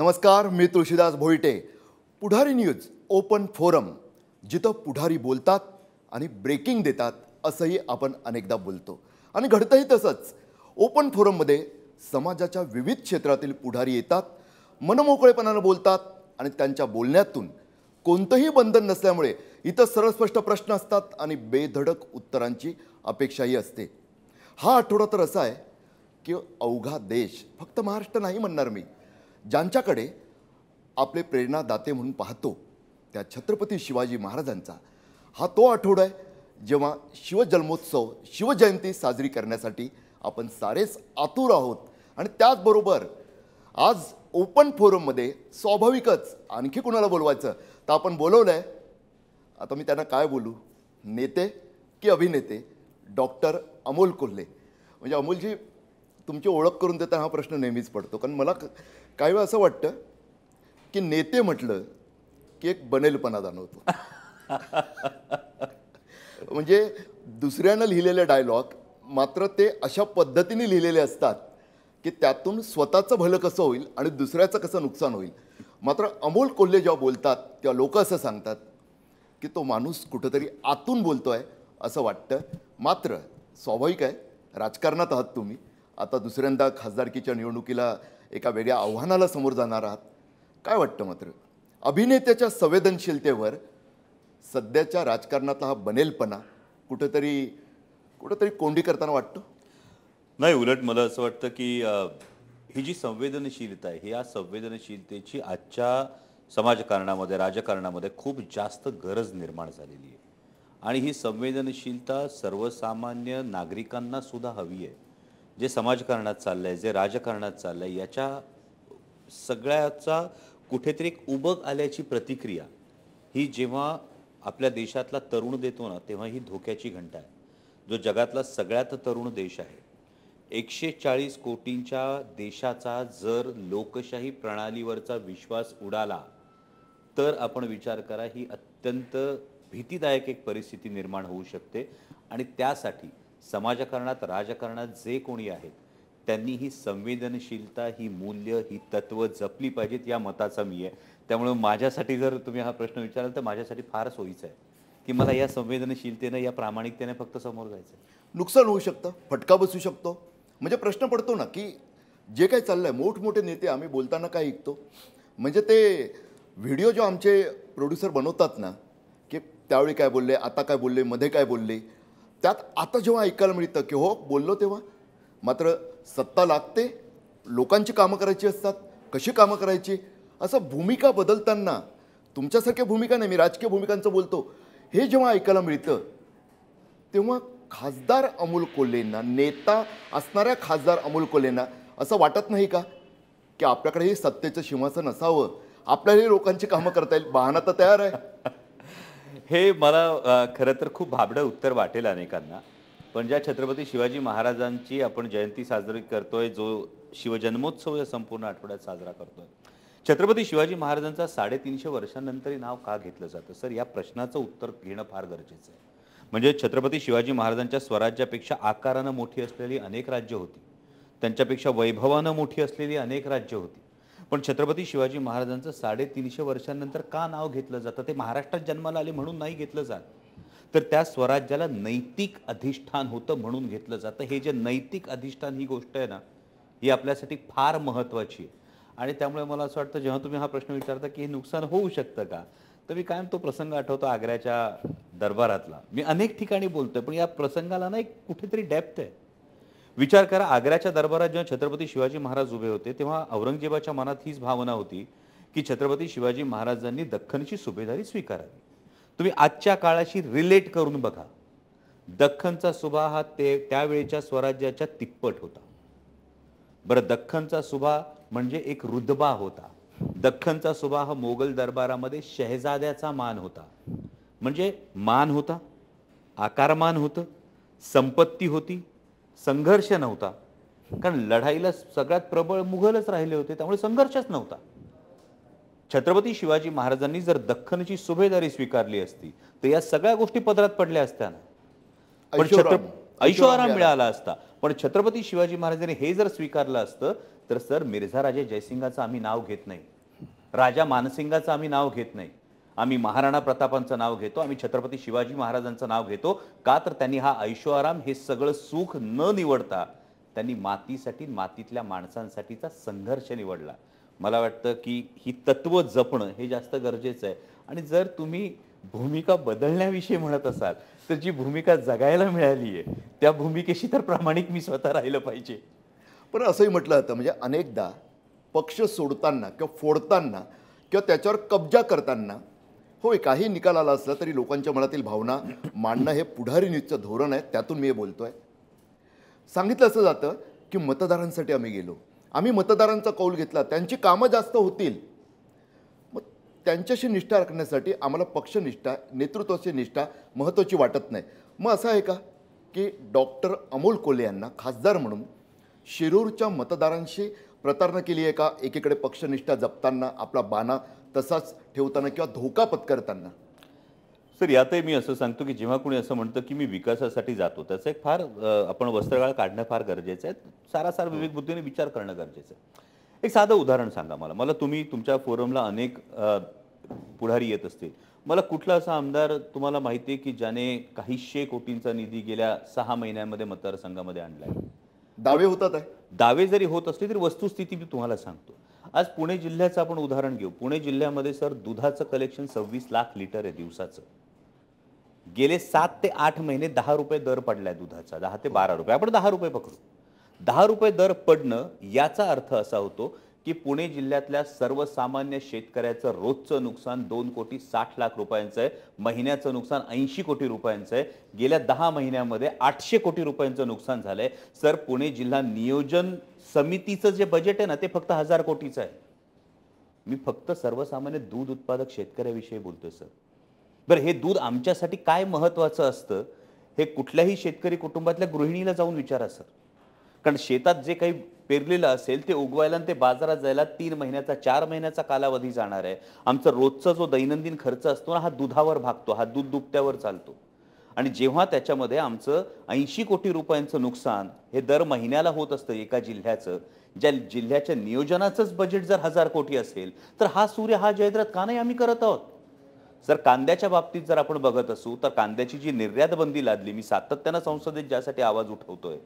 नमस्कार मी Tulshidas Bhoite Pudhari news open forum जिथं पुढारी बोलतात आणि ब्रेकिंग देतात असंही आपण अनेकदा बोलतो आणि घडतंही तसंच ओपन फोरममध्ये समाजाच्या विविध क्षेत्रातील पुढारी येतात मनमोकळेपणानं बोलतात आणि त्यांच्या बोलण्यातून कोणतंही बंधन नसल्यामुळे इथं सरळस्पष्ट प्रश्न असतात आणि बेधडक उत्तरांची अपेक्षाही असते हा आठवडा तर असा आहे की अवघा देश फक्त महाराष्ट्र नाही म्हणणार मी ज्यांच्याकडे आपले प्रेरणादाते म्हणून पाहतो त्या छत्रपती शिवाजी महाराजांचा हा तो आठवडा आहे जेव्हा शिवजन्मोत्सव शिवजयंती साजरी करण्यासाठी आपण सारेच आतुर आहोत आणि त्याचबरोबर आज ओपन फोरममध्ये स्वाभाविकच आणखी कुणाला बोलवायचं तर आपण बोलवलं आहे आता मी त्यांना काय बोलू नेते की अभिनेते डॉक्टर अमोल कोल्हे म्हणजे अमोलजी तुमची ओळख करून देताना हा प्रश्न नेहमीच पडतो कारण मला काही वेळा असं वाटतं की नेते म्हटलं की एक बनेलपणा जाणवतो म्हणजे दुसऱ्यानं लिहिलेले डायलॉग मात्र ते अशा पद्धतीने लिहिलेले असतात की त्यातून स्वतःचं भलं कसं होईल आणि दुसऱ्याचं कसं नुकसान होईल मात्र अमोल कोल्हे जेव्हा बोलतात तेव्हा लोक असं सांगतात की तो माणूस कुठंतरी आतून बोलतो आहे असं वाटतं मात्र स्वाभाविक आहे राजकारणात आहात तुम्ही आता दुसऱ्यांदा खासदारकीच्या निवडणुकीला एका वेगळ्या आव्हानाला समोर जाणार आहात काय वाटतं मात्र अभिनेत्याच्या संवेदनशीलतेवर सध्याच्या राजकारणातला हा बनेलपणा कुठंतरी कुठंतरी कोंडी करताना वाटतो नाही उलट मला असं वाटतं की ही जी संवेदनशीलता आहे ही या संवेदनशीलतेची आजच्या समाजकारणामध्ये राजकारणामध्ये खूप जास्त गरज निर्माण झालेली आहे आणि ही संवेदनशीलता सर्वसामान्य नागरिकांना सुद्धा हवी आहे जे समाजकारणात चाललं आहे जे राजकारणात चाललं आहे याच्या सगळ्याचा कुठेतरी एक उबग आल्याची प्रतिक्रिया ही जेव्हा आपल्या देशातला तरुण देतो ना तेव्हा ही धोक्याची घंटा आहे जो जगातला सगळ्यात तरुण देश आहे एकशे चाळीस कोटींच्या देशाचा जर लोकशाही प्रणालीवरचा विश्वास उडाला तर आपण विचार करा ही अत्यंत भीतीदायक एक परिस्थिती निर्माण होऊ शकते आणि त्यासाठी समाजकारणात राजकारणात जे कोणी आहेत त्यांनी ही संवेदनशीलता ही मूल्य ही तत्व जपली पाहिजेत या मताचा मी आहे त्यामुळे माझ्यासाठी जर तुम्ही हा प्रश्न विचाराल तर माझ्यासाठी फार सोयीचं आहे की मला या संवेदनशीलतेनं या प्रामाणिकतेने फक्त समोर जायचं आहे नुकसान होऊ शकतं फटका बसू शकतो म्हणजे प्रश्न पडतो ना की जे काही चाललं आहे मोठमोठे नेते आम्ही बोलताना काय ऐकतो म्हणजे ते व्हिडिओ जो आमचे प्रोड्युसर बनवतात ना की त्यावेळी काय बोलले आता काय बोलले मध्ये काय बोलले त्यात आता जेव्हा ऐकायला मिळतं की हो बोललो तेव्हा मात्र सत्ता लागते लोकांची कामं करायची असतात कशी कामं करायची असं भूमिका बदलताना तुमच्यासारख्या भूमिका नाही मी राजकीय भूमिकांचं बोलतो हे जेव्हा ऐकायला मिळतं तेव्हा खासदार अमोल कोल्हेंना नेता असणाऱ्या खासदार अमोल कोल्हेंना असं वाटत नाही का की आपल्याकडे हे सत्तेचं सिंहासन असावं आपल्यालाही लोकांची कामं करता येईल बहाणा तर तयार आहे हे मला खरं तर खूप भाबडं उत्तर वाटेल अनेकांना पण ज्या छत्रपती शिवाजी महाराजांची आपण जयंती साजरी करतोय जो शिवजन्मोत्सव या संपूर्ण आठवड्यात साजरा करतोय छत्रपती शिवाजी महाराजांचा साडेतीनशे वर्षांनंतरही नाव का घेतलं जातं सर या प्रश्नाचं उत्तर घेणं फार गरजेचं आहे म्हणजे छत्रपती शिवाजी महाराजांच्या स्वराज्यापेक्षा आकारानं मोठी असलेली अनेक राज्य होती त्यांच्यापेक्षा वैभवानं मोठी असलेली अनेक राज्य होती पण छत्रपती शिवाजी महाराजांचं साडेतीनशे वर्षांनंतर का नाव घेतलं जातं ते महाराष्ट्रात जन्माला आले म्हणून नाही घेतलं जात तर त्या स्वराज्याला नैतिक अधिष्ठान होतं म्हणून घेतलं जातं हे जे नैतिक अधिष्ठान ही गोष्ट आहे ना ही आपल्यासाठी फार महत्त्वाची आहे आणि त्यामुळे मला असं वाटतं जेव्हा तुम्ही हा प्रश्न विचारता की हे नुकसान होऊ शकतं का तर मी कायम तो प्रसंग आठवतो आग्र्याच्या दरबारातला मी अनेक ठिकाणी बोलतोय पण या प्रसंगाला ना एक कुठेतरी डेप्थ आहे विचार करा आग्र्याच्या दरबारात जेव्हा छत्रपती शिवाजी महाराज उभे होते तेव्हा औरंगजेबाच्या मनात हीच भावना होती की छत्रपती शिवाजी महाराजांनी दख्खनची सुभेदारी स्वीकारावी तुम्ही आजच्या काळाशी रिलेट करून बघा दख्खनचा सुभा हा ते त्यावेळेच्या स्वराज्याच्या तिप्पट होता बरं दख्खनचा सुभा म्हणजे एक रुदबा होता दख्खनचा सुभा हा मोगल दरबारामध्ये शहजाद्याचा मान होता म्हणजे मान होता आकारमान होतं संपत्ती होती संघर्ष नव्हता कारण लढाईला सगळ्यात प्रबळ मुघलच राहिले होते त्यामुळे संघर्षच नव्हता छत्रपती शिवाजी महाराजांनी जर दख्खनची सुभेदारी स्वीकारली असती तर या सगळ्या गोष्टी पदरात पडल्या असत्या ना पण छत्र ऐशोआराम मिळाला असता पण छत्रपती शिवाजी महाराजांनी हे जर स्वीकारलं असतं तर सर मिर्झा राजे जयसिंगाचं आम्ही नाव घेत नाही राजा मानसिंगाचं आम्ही नाव घेत नाही आम्ही महाराणा प्रतापांचं नाव घेतो आम्ही छत्रपती शिवाजी महाराजांचं नाव घेतो का तर त्यांनी हा ऐशोआराम हे सगळं सुख न निवडता त्यांनी मातीसाठी मातीतल्या माणसांसाठीचा संघर्ष निवडला मला वाटतं की ही तत्व जपणं हे जास्त गरजेचं आहे आणि जर तुम्ही भूमिका बदलण्याविषयी म्हणत असाल तर जी भूमिका जगायला मिळाली आहे त्या भूमिकेशी तर प्रामाणिक मी स्वतः राहिलं पाहिजे पण असंही म्हटलं जातं म्हणजे अनेकदा पक्ष सोडताना किंवा फोडताना किंवा त्याच्यावर कब्जा करताना होय काही निकाल आला असला तरी लोकांच्या मनातील भावना मांडणं हे पुढारी न्यूजचं धोरण आहे त्यातून मी बोलतो आहे सांगितलं असं जातं की मतदारांसाठी आम्ही गेलो आम्ही मतदारांचा कौल घेतला त्यांची कामं जास्त होतील मग त्यांच्याशी निष्ठा राखण्यासाठी आम्हाला पक्षनिष्ठा नेतृत्वाची निष्ठा महत्त्वाची वाटत नाही मग असं आहे का की डॉक्टर अमोल कोले यांना खासदार म्हणून शिरूरच्या मतदारांशी प्रतारणा केली आहे का एकीकडे पक्षनिष्ठा जपताना आपला बाणा तसाच ठेवताना किंवा धोका पत्करताना सर यातही मी असं सांगतो की जेव्हा कोणी असं म्हणतं की मी विकासासाठी जातो त्याचं एक फार आपण वस्त्रगाळ काढणं फार गरजेचं आहे सारासार हो. विवेक बुद्धीने विचार करणं गरजेचं आहे एक साधं उदाहरण सांगा मला मला तुम्ही तुमच्या फोरमला अनेक पुढारी येत असतील मला कुठला असा आमदार तुम्हाला माहिती आहे की ज्याने काहीशे कोटींचा निधी गेल्या सहा महिन्यांमध्ये मतदारसंघामध्ये आणला आहे दावे होतात आहे दावे जरी होत असले तरी वस्तुस्थिती मी तुम्हाला सांगतो आज पुणे जिल्ह्याचं आपण उदाहरण घेऊ पुणे जिल्ह्यामध्ये सर दुधाचं कलेक्शन सव्वीस लाख लिटर आहे दिवसाचं गेले सात ते आठ महिने दहा रुपये दर पडलाय दुधाचा दहा ते बारा रुपये आपण दहा रुपये पकडू दहा रुपये दर पडणं याचा अर्थ असा होतो की पुणे जिल्ह्यातल्या सर्वसामान्य शेतकऱ्याचं रोजचं नुकसान दोन कोटी साठ लाख रुपयांचं आहे महिन्याचं नुकसान ऐंशी कोटी रुपयांचं आहे गेल्या दहा महिन्यामध्ये आठशे कोटी रुपयांचं नुकसान झालंय सर पुणे जिल्हा नियोजन समितीचं जे बजेट आहे ना ते फक्त हजार कोटीचं आहे मी फक्त सर्वसामान्य दूध उत्पादक शेतकऱ्याविषयी बोलतोय सर बरं हे दूध आमच्यासाठी काय महत्वाचं असतं हे कुठल्याही शेतकरी कुटुंबातल्या गृहिणीला जाऊन विचारा सर कारण शेतात जे काही पेरलेलं असेल ते उगवायला आणि ते बाजारात जायला तीन महिन्याचा चार महिन्याचा कालावधी जाणार आहे आमचा रोजचा जो दैनंदिन खर्च असतो ना हा दुधावर भागतो हा दूध दुपट्यावर चालतो आणि जेव्हा त्याच्यामध्ये आमचं ऐंशी कोटी रुपयांचं नुकसान हे दर महिन्याला होत असतं एका जिल्ह्याचं ज्या जिल्ह्याच्या नियोजनाचंच बजेट जर हजार कोटी असेल तर हा सूर्य हा जयद्रथ का नाही आम्ही करत आहोत जर कांद्याच्या बाबतीत जर आपण बघत असू तर कांद्याची जी निर्यात बंदी लादली मी सातत्यानं संसदेत ज्यासाठी आवाज उठवतोय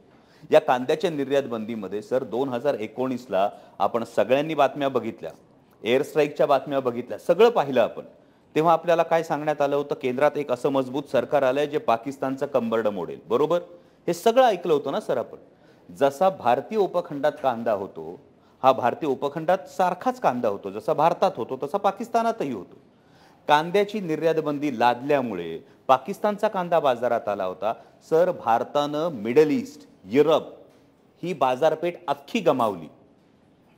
या कांद्याच्या निर्यात बंदीमध्ये सर दोन हजार एकोणीसला आपण सगळ्यांनी बातम्या बघितल्या एअर स्ट्राईकच्या बातम्या बघितल्या सगळं पाहिलं आपण तेव्हा आपल्याला काय सांगण्यात आलं होतं केंद्रात एक असं मजबूत सरकार आलंय जे पाकिस्तानचं कंबर्ड मोडेल बरोबर हे सगळं ऐकलं होतं ना सर आपण जसा भारतीय उपखंडात कांदा होतो हा भारतीय उपखंडात सारखाच कांदा होतो जसा भारतात होतो तसा पाकिस्तानातही होतो कांद्याची निर्यात बंदी लादल्यामुळे पाकिस्तानचा कांदा बाजारात आला होता सर भारतानं मिडल ईस्ट युरप ही बाजारपेठ अख्खी गमावली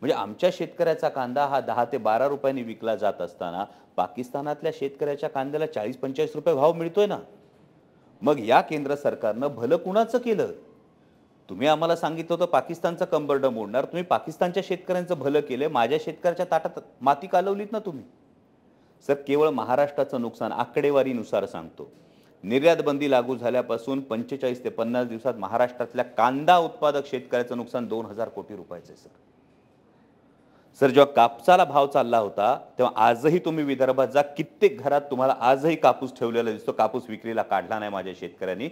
म्हणजे आमच्या शेतकऱ्याचा कांदा हा दहा ते बारा रुपयांनी विकला जात असताना पाकिस्तानातल्या शेतकऱ्याच्या कांद्याला चाळीस पंचेचाळीस रुपये भाव मिळतोय ना मग या केंद्र सरकारनं भलं कुणाचं केलं तुम्ही आम्हाला सांगितलं होतं पाकिस्तानचं कंबरडं मोडणार तुम्ही पाकिस्तानच्या शेतकऱ्यांचं भलं केलं माझ्या शेतकऱ्याच्या ताटात माती कालवलीत ना तुम्ही सर केवळ महाराष्ट्राचं नुकसान आकडेवारीनुसार सांगतो निर्यात बंदी लागू झाल्यापासून पंचेचाळीस ते पन्नास दिवसात महाराष्ट्रातल्या कांदा उत्पादक शेतकऱ्याचं नुकसान दोन हजार कोटी रुपयाचं आहे सर सर जेव्हा कापसाला भाव चालला होता तेव्हा आजही तुम्ही विदर्भात जा कित्येक घरात तुम्हाला आजही कापूस ठेवलेला दिसतो कापूस विक्रीला काढला नाही माझ्या शेतकऱ्यांनी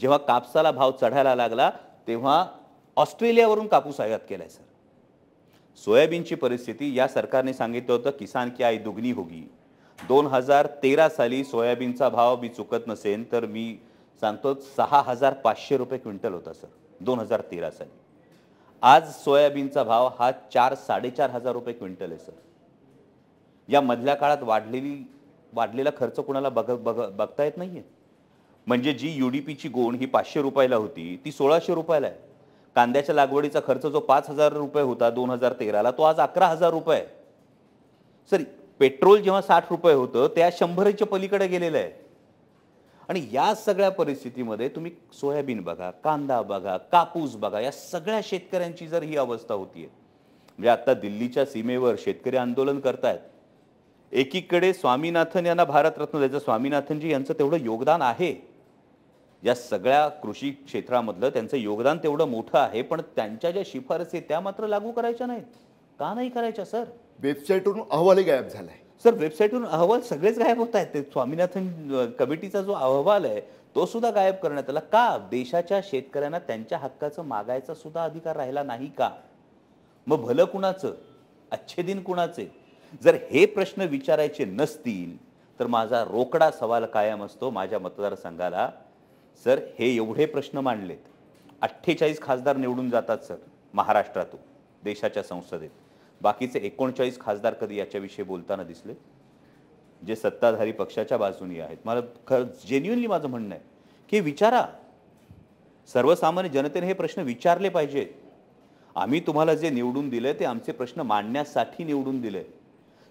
जेव्हा कापसाला भाव चढायला लागला तेव्हा ऑस्ट्रेलियावरून कापूस आयात केलाय सर सोयाबीनची परिस्थिती या सरकारने सांगितलं होतं किसान की आई दुगनी होगी दोन हजार तेरा साली सोयाबीनचा भाव मी चुकत नसेन तर मी सांगतो सहा हजार पाचशे रुपये क्विंटल होता सर दोन हजार तेरा साली आज सोयाबीनचा भाव हा चार साडेचार हजार रुपये क्विंटल आहे सर या मधल्या काळात वाढलेली वाढलेला खर्च कोणाला बघ बघ बघता येत नाही आहे म्हणजे जी यू डी पीची गोण ही पाचशे रुपयाला होती ती सोळाशे रुपयाला आहे कांद्याच्या लागवडीचा खर्च जो पाच हजार रुपये होता दोन हजार तेराला तो आज अकरा हजार रुपये सर पेट्रोल जेव्हा साठ रुपये होतं त्या शंभरच्या पलीकडे गेलेलं आहे आणि या सगळ्या परिस्थितीमध्ये तुम्ही सोयाबीन बघा कांदा बघा कापूस बघा या सगळ्या शेतकऱ्यांची जर ही अवस्था होती आहे म्हणजे आता दिल्लीच्या सीमेवर शेतकरी आंदोलन करतायत एकीकडे स्वामीनाथन यांना भारतरत्न द्यायचं स्वामीनाथनजी यांचं तेवढं योगदान आहे या सगळ्या कृषी क्षेत्रामधलं त्यांचं योगदान तेवढं मोठं आहे पण त्यांच्या ज्या शिफारसी त्या मात्र लागू करायच्या नाहीत का नाही करायच्या सर वेबसाईटवरून अहवालही गायब झाला आहे सर वेबसाईटवरून अहवाल सगळेच गायब होत आहेत ते स्वामीनाथन कमिटीचा जो अहवाल आहे तो सुद्धा गायब करण्यात आला का देशाच्या शेतकऱ्यांना त्यांच्या हक्काचं मागायचा सुद्धा अधिकार राहिला नाही का मग भलं कुणाचं दिन कुणाचे जर हे प्रश्न विचारायचे नसतील तर माझा रोकडा सवाल कायम असतो माझ्या मतदारसंघाला सर हे एवढे प्रश्न मांडलेत अठ्ठेचाळीस खासदार निवडून जातात सर महाराष्ट्रातून देशाच्या संसदेत बाकीचे एकोणचाळीस खासदार कधी याच्याविषयी बोलताना दिसले जे सत्ताधारी पक्षाच्या बाजूनी आहेत मला खरं जेन्युनली माझं म्हणणं आहे की विचारा सर्वसामान्य जनतेने हे प्रश्न विचारले पाहिजेत आम्ही तुम्हाला जे निवडून दिले ते आमचे प्रश्न मांडण्यासाठी निवडून दिले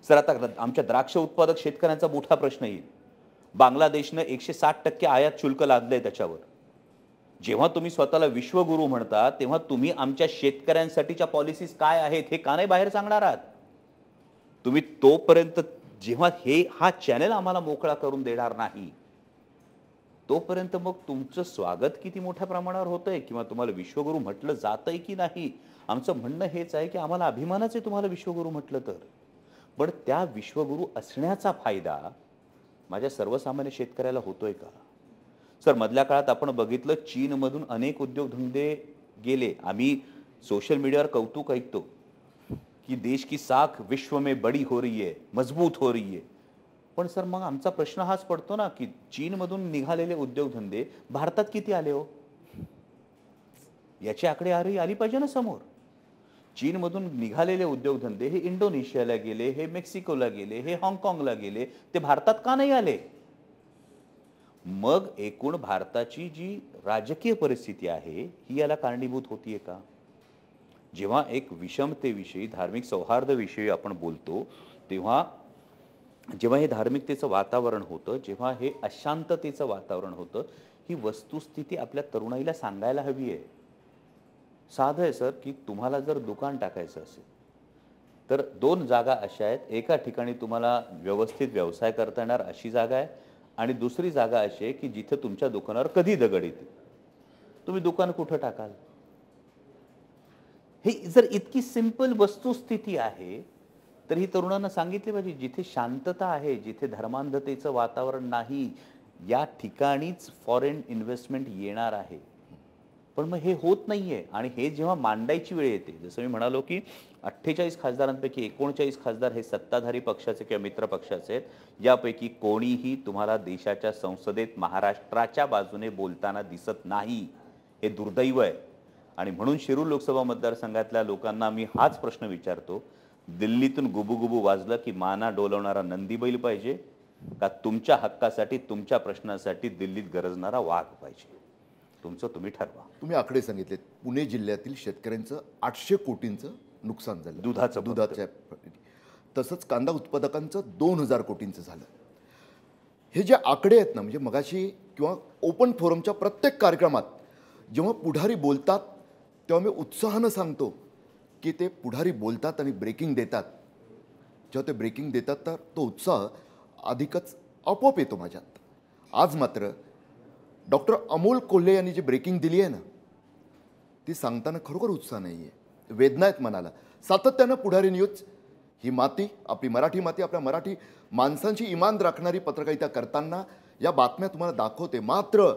सर आता आमच्या द्राक्ष उत्पादक शेतकऱ्यांचा मोठा प्रश्न येईल बांगलादेशनं एकशे साठ टक्के आयात शुल्क लादलं आहे त्याच्यावर जेव्हा तुम्ही स्वतःला विश्वगुरु म्हणता तेव्हा तुम्ही आमच्या शेतकऱ्यांसाठीच्या पॉलिसीज काय आहेत हे का नाही बाहेर सांगणार आहात तुम्ही तोपर्यंत जेव्हा हे हा चॅनल आम्हाला मोकळा करून देणार नाही तोपर्यंत मग तुमचं स्वागत किती मोठ्या प्रमाणावर होतंय किंवा तुम्हाला विश्वगुरू म्हटलं आहे की नाही आमचं म्हणणं हेच आहे की आम्हाला अभिमानाच आहे तुम्हाला विश्वगुरू म्हटलं तर पण त्या विश्वगुरू असण्याचा फायदा माझ्या सर्वसामान्य शेतकऱ्याला होतोय का सर मधल्या काळात आपण बघितलं चीनमधून अनेक उद्योगधंदे गेले आम्ही सोशल मीडियावर कौतुक ऐकतो की देश की साख विश्व में बडी हो रही आहे मजबूत हो रही आहे पण सर मग आमचा प्रश्न हाच पडतो ना की चीनमधून निघालेले उद्योगधंदे भारतात किती आले हो याची आकडे आरही आली पाहिजे ना समोर चीनमधून निघालेले उद्योगधंदे हे इंडोनेशियाला गेले हे मेक्सिकोला गेले हे हाँगकाँगला गेले ते भारतात का नाही आले मग एकूण भारताची जी राजकीय परिस्थिती आहे ही याला कारणीभूत होतीये का जेव्हा एक विषमतेविषयी धार्मिक सौहार्दविषयी आपण बोलतो तेव्हा जेव्हा हे धार्मिकतेचं वातावरण होतं जेव्हा हे अशांततेचं वातावरण होतं ही वस्तुस्थिती आपल्या तरुणाईला सांगायला हवी आहे साधं आहे सर की तुम्हाला जर दुकान टाकायचं असेल तर दोन जागा अशा आहेत एका ठिकाणी तुम्हाला व्यवस्थित व्यवसाय करता येणार अशी जागा आहे आणि दुसरी जागा अशी आहे की जिथे तुमच्या दुकानावर कधी दगड येते तुम्ही दुकान कुठं टाकाल हे जर इतकी सिंपल वस्तुस्थिती आहे तर ही तरुणांना सांगितली पाहिजे जिथे शांतता आहे जिथे धर्मांधतेचं वातावरण नाही या ठिकाणीच फॉरेन इन्व्हेस्टमेंट येणार आहे पण मग हे होत नाही आहे आणि हे जेव्हा मांडायची वेळ येते जसं मी म्हणालो की अठ्ठेचाळीस खासदारांपैकी एकोणचाळीस खासदार हे सत्ताधारी पक्षाचे किंवा मित्र पक्षाचे आहेत यापैकी कोणीही तुम्हाला देशाच्या संसदेत महाराष्ट्राच्या बाजूने बोलताना दिसत नाही हे दुर्दैव आहे आणि म्हणून शिरूर लोकसभा मतदारसंघातल्या लोकांना मी हाच प्रश्न विचारतो दिल्लीतून गुबुगुबू वाजलं की माना डोलवणारा नंदीबैल पाहिजे का तुमच्या हक्कासाठी तुमच्या प्रश्नासाठी दिल्लीत गरजणारा वाघ पाहिजे तुमचं तुम्ही ठरवा तुम्ही आकडे सांगितले पुणे जिल्ह्यातील शेतकऱ्यांचं आठशे कोटींचं नुकसान झालं दुधाचं दुधाच्या तसंच कांदा उत्पादकांचं दोन हजार कोटींचं झालं हे जे आकडे आहेत ना म्हणजे मगाशी किंवा ओपन फोरमच्या प्रत्येक कार्यक्रमात जेव्हा पुढारी बोलतात तेव्हा मी उत्साहानं सांगतो की ते पुढारी बोलतात आणि ब्रेकिंग देतात जेव्हा ते ब्रेकिंग देतात तर तो उत्साह अधिकच आपोआप येतो माझ्यात आज मात्र डॉक्टर अमोल कोल्हे यांनी जी ब्रेकिंग दिली आहे ना ती सांगताना खरोखर उत्साह नाही आहे वेदना आहेत मनाला सातत्यानं पुढारी न्यूज ही माती आपली मराठी माती आपल्या मराठी माणसांची इमान राखणारी पत्रकारिता करताना या बातम्या तुम्हाला दाखवते मात्र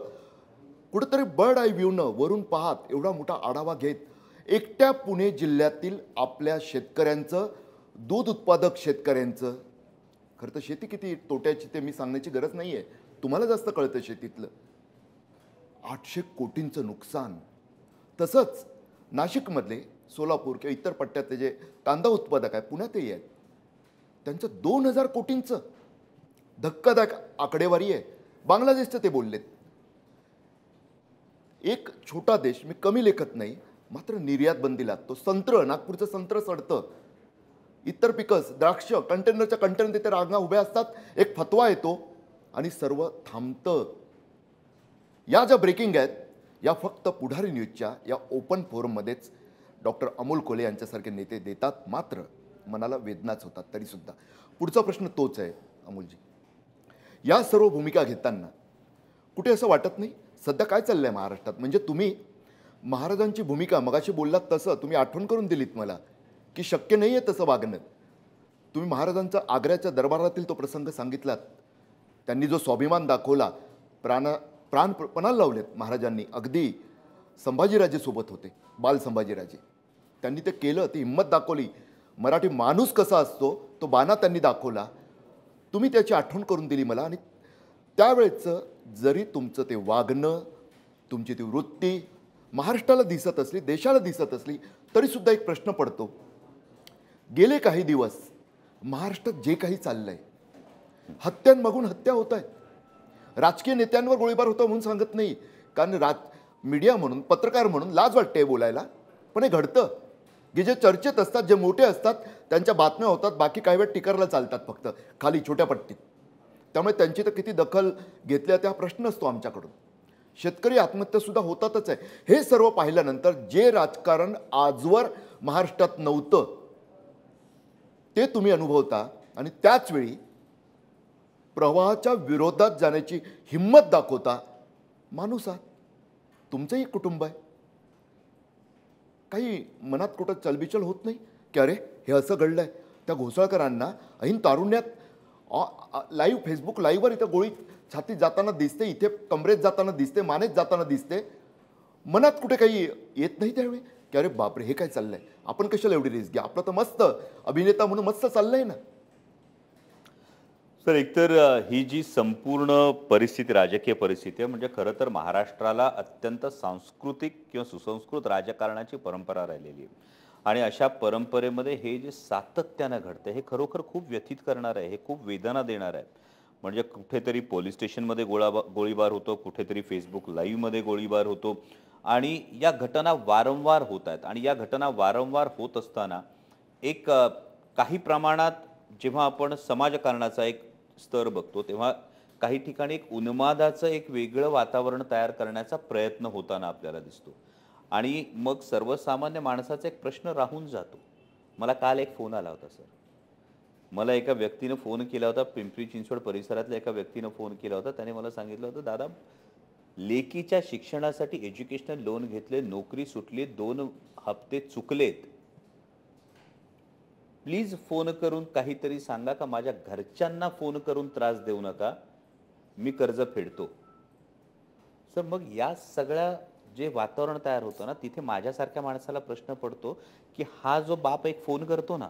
कुठंतरी बर्ड आय व्ह्यूनं वरून पाहात एवढा मोठा आढावा घेत एकट्या पुणे जिल्ह्यातील आपल्या शेतकऱ्यांचं दूध उत्पादक शेतकऱ्यांचं खरं तर शेती किती तोट्याची ते मी सांगण्याची गरज नाही आहे तुम्हाला जास्त कळतं शेतीतलं आठशे कोटींचं नुकसान तसंच नाशिकमधले सोलापूर किंवा इतर पट्ट्यातले जे कांदा उत्पादक आहे पुण्यातही आहेत त्यांचं दोन हजार कोटींचं धक्कादायक आकडेवारी आहे बांगलादेशचं ते बोललेत एक छोटा देश मी कमी लेखत नाही मात्र निर्यात बंदी लागतो संत्र नागपूरचं संत्र सडतं इतर पिकस द्राक्ष कंटेनरच्या कंटेनर तिथे रांगा उभ्या असतात एक फतवा येतो आणि सर्व थांबतं या ज्या ब्रेकिंग आहेत या फक्त पुढारी न्यूजच्या या ओपन फोरममध्येच डॉक्टर अमोल कोले यांच्यासारखे नेते देतात मात्र मनाला वेदनाच होतात तरीसुद्धा पुढचा प्रश्न तोच आहे अमोलजी या सर्व भूमिका घेताना कुठे असं वाटत नाही सध्या काय चाललं आहे महाराष्ट्रात म्हणजे तुम्ही महाराजांची भूमिका मगाशी बोललात तसं तुम्ही आठवण करून दिलीत मला की शक्य नाही आहे तसं वागणं तुम्ही महाराजांचा आग्र्याच्या दरबारातील तो प्रसंग सांगितलात त्यांनी जो स्वाभिमान दाखवला प्राणा प्राण पणाला लावलेत महाराजांनी अगदी संभाजीराजेसोबत होते बाल संभाजीराजे त्यांनी ते केलं ती हिंमत दाखवली मराठी माणूस कसा असतो तो बाणा त्यांनी दाखवला तुम्ही त्याची आठवण करून दिली मला आणि त्यावेळेचं जरी तुमचं ते वागणं तुमची ती वृत्ती महाराष्ट्राला दिसत असली देशाला दिसत असली तरीसुद्धा एक प्रश्न पडतो गेले काही दिवस महाराष्ट्रात जे काही चाललं आहे हत्यांमागून हत्या होत आहेत राजकीय नेत्यांवर गोळीबार होतो म्हणून सांगत नाही कारण राज मीडिया म्हणून पत्रकार म्हणून लाज वाटते बोलायला पण हे घडतं की जे चर्चेत असतात जे मोठे असतात त्यांच्या बातम्या होतात बाकी काही वेळ टिकरला चालतात फक्त खाली छोट्या पट्टीत त्यामुळे त्यांची तर किती दखल घेतल्या त्या प्रश्न असतो आमच्याकडून शेतकरी आत्महत्यासुद्धा होतातच आहे हे सर्व पाहिल्यानंतर जे राजकारण आजवर महाराष्ट्रात नव्हतं ते तुम्ही अनुभवता आणि त्याचवेळी प्रवाहाच्या विरोधात जाण्याची हिंमत दाखवता माणूस आहात तुमचंही कुटुंब आहे काही मनात कुठं चलबिचल होत नाही की अरे हे असं घडलं आहे त्या घोसाळकरांना ऐन तारुण्यात लाईव्ह फेसबुक लाईव्हवर इथं गोळी छातीत जाताना दिसते इथे कमरेत जाताना दिसते मानेत जाताना दिसते मनात कुठे काही येत नाही त्यावेळी की अरे बापरे हे काय चाललं आहे आपण कशाला एवढी रिस्क घ्या आपलं तर मस्त अभिनेता म्हणून मस्त चाललं आहे ना सर एकतर ही जी संपूर्ण परिस्थिती राजकीय परिस्थिती आहे म्हणजे खरं तर महाराष्ट्राला अत्यंत सांस्कृतिक किंवा सुसंस्कृत राजकारणाची परंपरा राहिलेली आहे आणि अशा परंपरेमध्ये हे जे सातत्यानं घडतं हे खरोखर खूप व्यथित करणार आहे हे खूप वेदना देणार आहे म्हणजे कुठेतरी पोलीस स्टेशनमध्ये गोळा गोळीबार होतो कुठेतरी फेसबुक लाईव्हमध्ये गोळीबार होतो आणि या घटना वारंवार होत आहेत आणि या घटना वारंवार होत असताना एक काही प्रमाणात जेव्हा आपण समाजकारणाचा एक स्तर बघतो तेव्हा काही ठिकाणी एक उन्मादाचं एक वेगळं वातावरण तयार करण्याचा प्रयत्न होताना आपल्याला दिसतो आणि मग सर्वसामान्य माणसाचा एक प्रश्न राहून जातो मला काल एक फोन आला होता सर मला एका व्यक्तीनं फोन केला होता पिंपरी चिंचवड परिसरातल्या एका व्यक्तीनं फोन केला होता त्याने मला सांगितलं होतं दादा लेकीच्या शिक्षणासाठी एज्युकेशनल लोन घेतले नोकरी सुटली दोन हप्ते चुकलेत प्लीज फोन करून काहीतरी सांगा का माझ्या घरच्यांना फोन करून त्रास देऊ नका मी कर्ज फेडतो सर मग या सगळ्या जे वातावरण तयार होतं ना तिथे माझ्यासारख्या माणसाला प्रश्न पडतो की हा जो बाप एक फोन करतो ना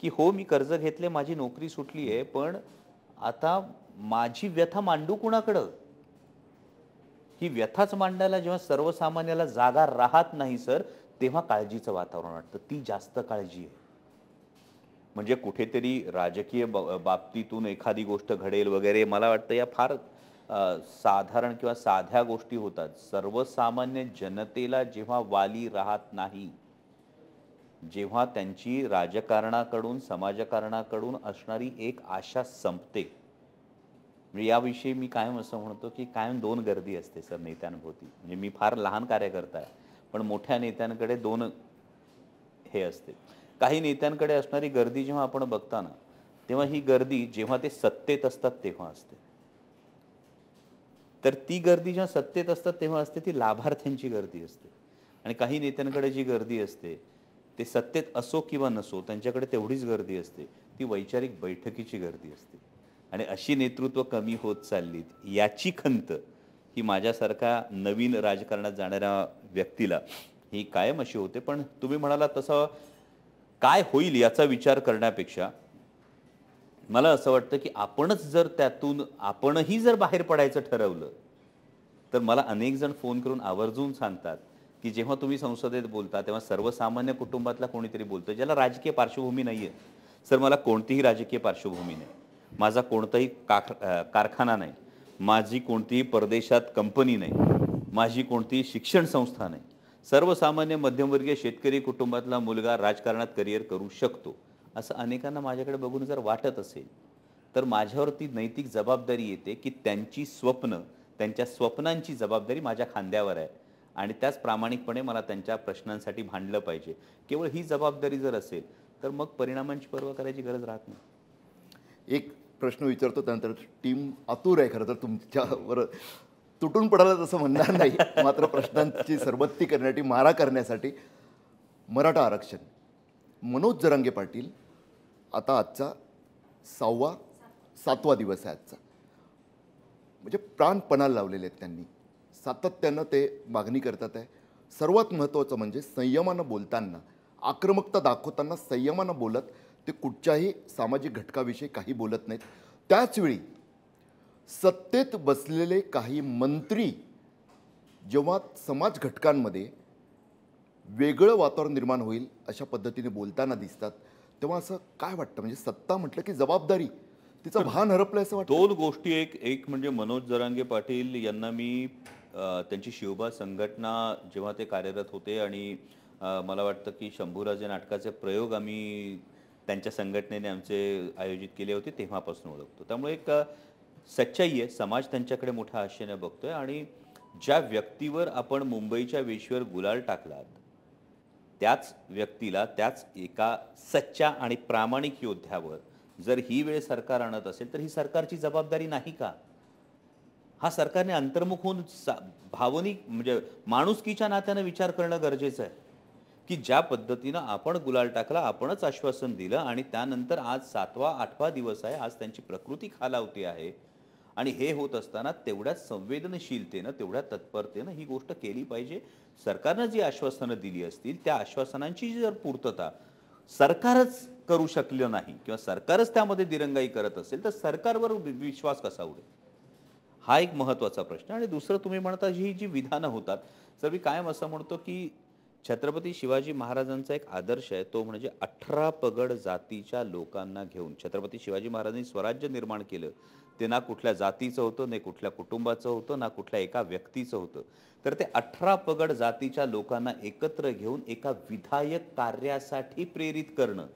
की हो मी कर्ज घेतले माझी नोकरी सुटली आहे पण आता माझी व्यथा मांडू कुणाकडं ही व्यथाच मांडायला जेव्हा सर्वसामान्याला जागा राहत नाही सर तेव्हा काळजीचं वातावरण वाटतं ती जास्त काळजी आहे म्हणजे कुठेतरी राजकीय बाबतीतून एखादी गोष्ट घडेल वगैरे मला वाटतं या फार साधारण किंवा साध्या गोष्टी होतात सर्वसामान्य जनतेला जेव्हा वाली राहत नाही जेव्हा त्यांची राजकारणाकडून समाजकारणाकडून असणारी एक आशा संपते म्हणजे याविषयी मी कायम असं म्हणतो की कायम दोन गर्दी असते सर नेत्यांभोवती म्हणजे मी फार लहान कार्यकर्ता आहे पण मोठ्या नेत्यांकडे दोन हे असते काही नेत्यांकडे असणारी गर्दी जेव्हा आपण बघता ना तेव्हा ही गर्दी जेव्हा ते सत्तेत असतात तेव्हा असते तर ती गर्दी जेव्हा सत्तेत असतात तेव्हा असते ती लाभार्थ्यांची गर्दी असते आणि काही नेत्यांकडे जी गर्दी असते ते सत्तेत असो किंवा नसो त्यांच्याकडे तेवढीच गर्दी असते ती वैचारिक बैठकीची गर्दी असते आणि अशी नेतृत्व कमी होत चाललीत याची खंत ही माझ्यासारख्या नवीन राजकारणात जाणाऱ्या व्यक्तीला ही कायम अशी होते पण तुम्ही म्हणाला तसं काय होईल याचा विचार करण्यापेक्षा मला असं वाटतं की आपणच जर त्यातून आपणही जर बाहेर पडायचं ठरवलं तर मला अनेक जण फोन करून आवर्जून सांगतात की जेव्हा तुम्ही संसदेत बोलता तेव्हा सर्वसामान्य कुटुंबातला कोणीतरी बोलतं ज्याला राजकीय पार्श्वभूमी नाही आहे सर मला कोणतीही राजकीय पार्श्वभूमी नाही माझा कोणताही काख कारखाना नाही माझी कोणतीही परदेशात कंपनी नाही माझी कोणतीही शिक्षण संस्था नाही सर्वसामान्य मध्यमवर्गीय शेतकरी कुटुंबातला मुलगा राजकारणात करिअर करू शकतो असं अनेकांना माझ्याकडे बघून जर वाटत असेल तर माझ्यावरती नैतिक जबाबदारी येते की त्यांची स्वप्न त्यांच्या स्वप्नांची जबाबदारी माझ्या खांद्यावर आहे आणि त्याच प्रामाणिकपणे मला त्यांच्या प्रश्नांसाठी भांडलं पाहिजे केवळ ही जबाबदारी जर असेल तर मग परिणामांची पर्वा करायची गरज राहत नाही एक प्रश्न विचारतो त्यानंतर टीम आतुर आहे खरं तर तुमच्यावर तुटून पडायला तसं म्हणणार नाही मात्र प्रश्नांची सरबत्ती करण्यासाठी मारा करण्यासाठी मराठा आरक्षण मनोज जरांगे पाटील आता आजचा सहावा सातवा दिवस आहे आजचा म्हणजे प्राण पणाला लावलेले आहेत त्यांनी सातत्यानं ते मागणी करतात आहे सर्वात महत्त्वाचं म्हणजे संयमानं बोलताना आक्रमकता दाखवताना संयमानं बोलत ते कुठच्याही सामाजिक घटकाविषयी काही बोलत नाहीत त्याचवेळी सत्तेत बसलेले काही मंत्री जेव्हा समाज घटकांमध्ये वेगळं वातावरण निर्माण होईल अशा पद्धतीने बोलताना दिसतात तेव्हा असं काय वाटतं म्हणजे सत्ता म्हटलं की जबाबदारी तिचं भान हरपलं असं वाटतं दोन गोष्टी एक एक म्हणजे मनोज जरांगे पाटील यांना मी त्यांची शिवबा संघटना जेव्हा ते कार्यरत होते आणि मला वाटतं की शंभूराजे नाटकाचे प्रयोग आम्ही त्यांच्या संघटनेने आमचे आयोजित केले होते तेव्हापासून ओळखतो त्यामुळे एक सच्चाई आहे समाज त्यांच्याकडे मोठा आशेने बघतोय आणि ज्या व्यक्तीवर आपण मुंबईच्या वेशीवर गुलाल टाकलात त्याच व्यक्तीला त्याच एका सच्च्या आणि प्रामाणिक योद्ध्यावर जर ही वेळ सरकार आणत असेल तर ही सरकारची जबाबदारी नाही का हा सरकारने अंतर्मुख होऊन भावनिक म्हणजे माणुसकीच्या नात्यानं विचार करणं गरजेचं आहे की ज्या पद्धतीनं आपण गुलाल टाकला आपणच आश्वासन दिलं आणि त्यानंतर आज सातवा आठवा दिवस आहे आज त्यांची प्रकृती खालावती आहे आणि हे होत असताना तेवढ्या संवेदनशीलतेनं तेवढ्या तत्परतेनं ही गोष्ट केली पाहिजे सरकारनं जी आश्वासनं दिली असतील त्या आश्वासनांची जर पूर्तता सरकारच करू शकलं नाही किंवा सरकारच त्यामध्ये दिरंगाई करत असेल तर सरकारवर विश्वास कसा उडेल हा एक महत्त्वाचा प्रश्न आणि दुसरं तुम्ही म्हणता ही जी विधानं होतात तर मी कायम असं म्हणतो की छत्रपती शिवाजी महाराजांचा एक आदर्श आहे तो म्हणजे अठरा पगड जातीच्या लोकांना घेऊन छत्रपती शिवाजी महाराजांनी स्वराज्य निर्माण केलं ते ना कुठल्या जातीचं होतं ना कुठल्या कुटुंबाचं होतं ना कुठल्या एका व्यक्तीचं होतं तर ते अठरा पगड जातीच्या लोकांना एकत्र घेऊन एका विधायक कार्यासाठी प्रेरित करणं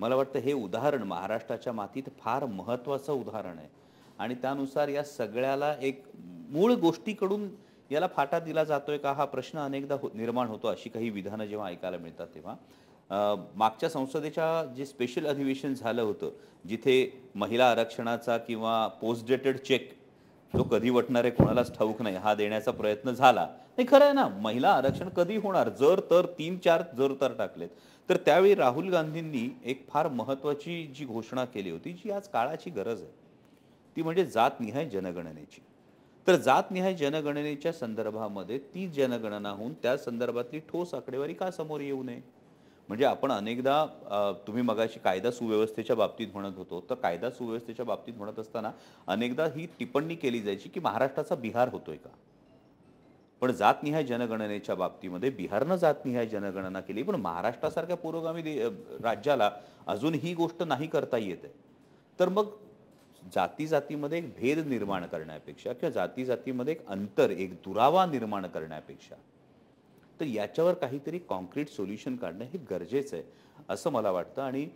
मला वाटतं हे उदाहरण महाराष्ट्राच्या मातीत फार महत्त्वाचं उदाहरण आहे आणि त्यानुसार या सगळ्याला एक मूळ गोष्टीकडून याला फाटा दिला जातोय का हा प्रश्न अनेकदा हो निर्माण होतो अशी काही विधानं जेव्हा ऐकायला मिळतात तेव्हा मागच्या संसदेच्या जे स्पेशल अधिवेशन झालं होतं जिथे महिला आरक्षणाचा किंवा पोस्टडेटेड चेक तो कधी वटणार आहे कोणालाच ठाऊक नाही हा देण्याचा प्रयत्न झाला नाही खरं आहे ना महिला आरक्षण कधी होणार जर तर तीन चार जर तर टाकलेत तर त्यावेळी राहुल गांधींनी एक फार महत्त्वाची जी घोषणा केली होती जी आज काळाची गरज आहे ती म्हणजे जातनिहाय जनगणनेची तर जातनिहाय जनगणनेच्या संदर्भामध्ये ती जनगणना होऊन त्या संदर्भातली ठोस आकडेवारी का समोर येऊ नये म्हणजे आपण अनेकदा तुम्ही मगाशी कायदा सुव्यवस्थेच्या बाबतीत म्हणत होतो तर कायदा सुव्यवस्थेच्या बाबतीत म्हणत असताना अनेकदा ही टिप्पणी केली जायची की महाराष्ट्राचा बिहार होतोय का पण जातनिहाय जनगणनेच्या बाबतीमध्ये बिहारनं जातनिहाय जनगणना केली पण महाराष्ट्रासारख्या पुरोगामी राज्याला अजून ही गोष्ट नाही करता येत आहे तर मग जाती जातीमध्ये एक भेद निर्माण करण्यापेक्षा किंवा जाती जातीमध्ये एक अंतर एक दुरावा निर्माण करण्यापेक्षा तर याच्यावर काहीतरी कॉन्क्रीट सोल्युशन काढणं हे गरजेचं आहे असं मला वाटतं आणि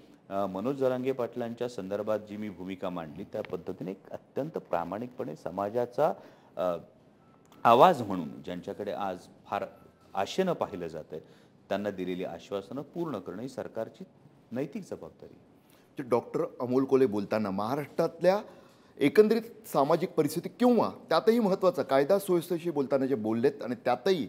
मनोज जरांगे पाटलांच्या संदर्भात जी मी भूमिका मांडली त्या पद्धतीने एक अत्यंत प्रामाणिकपणे समाजाचा आवाज म्हणून ज्यांच्याकडे आज फार आशेनं पाहिलं जात आहे त्यांना दिलेली आश्वासनं पूर्ण करणं ही सरकारची नैतिक जबाबदारी डॉक्टर अमोल कोले बोलताना महाराष्ट्रातल्या एकंदरीत सामाजिक परिस्थिती किंवा त्यातही महत्त्वाचा कायदा सुव्यवस्थेशी बोलताना जे बोललेत आणि त्यातही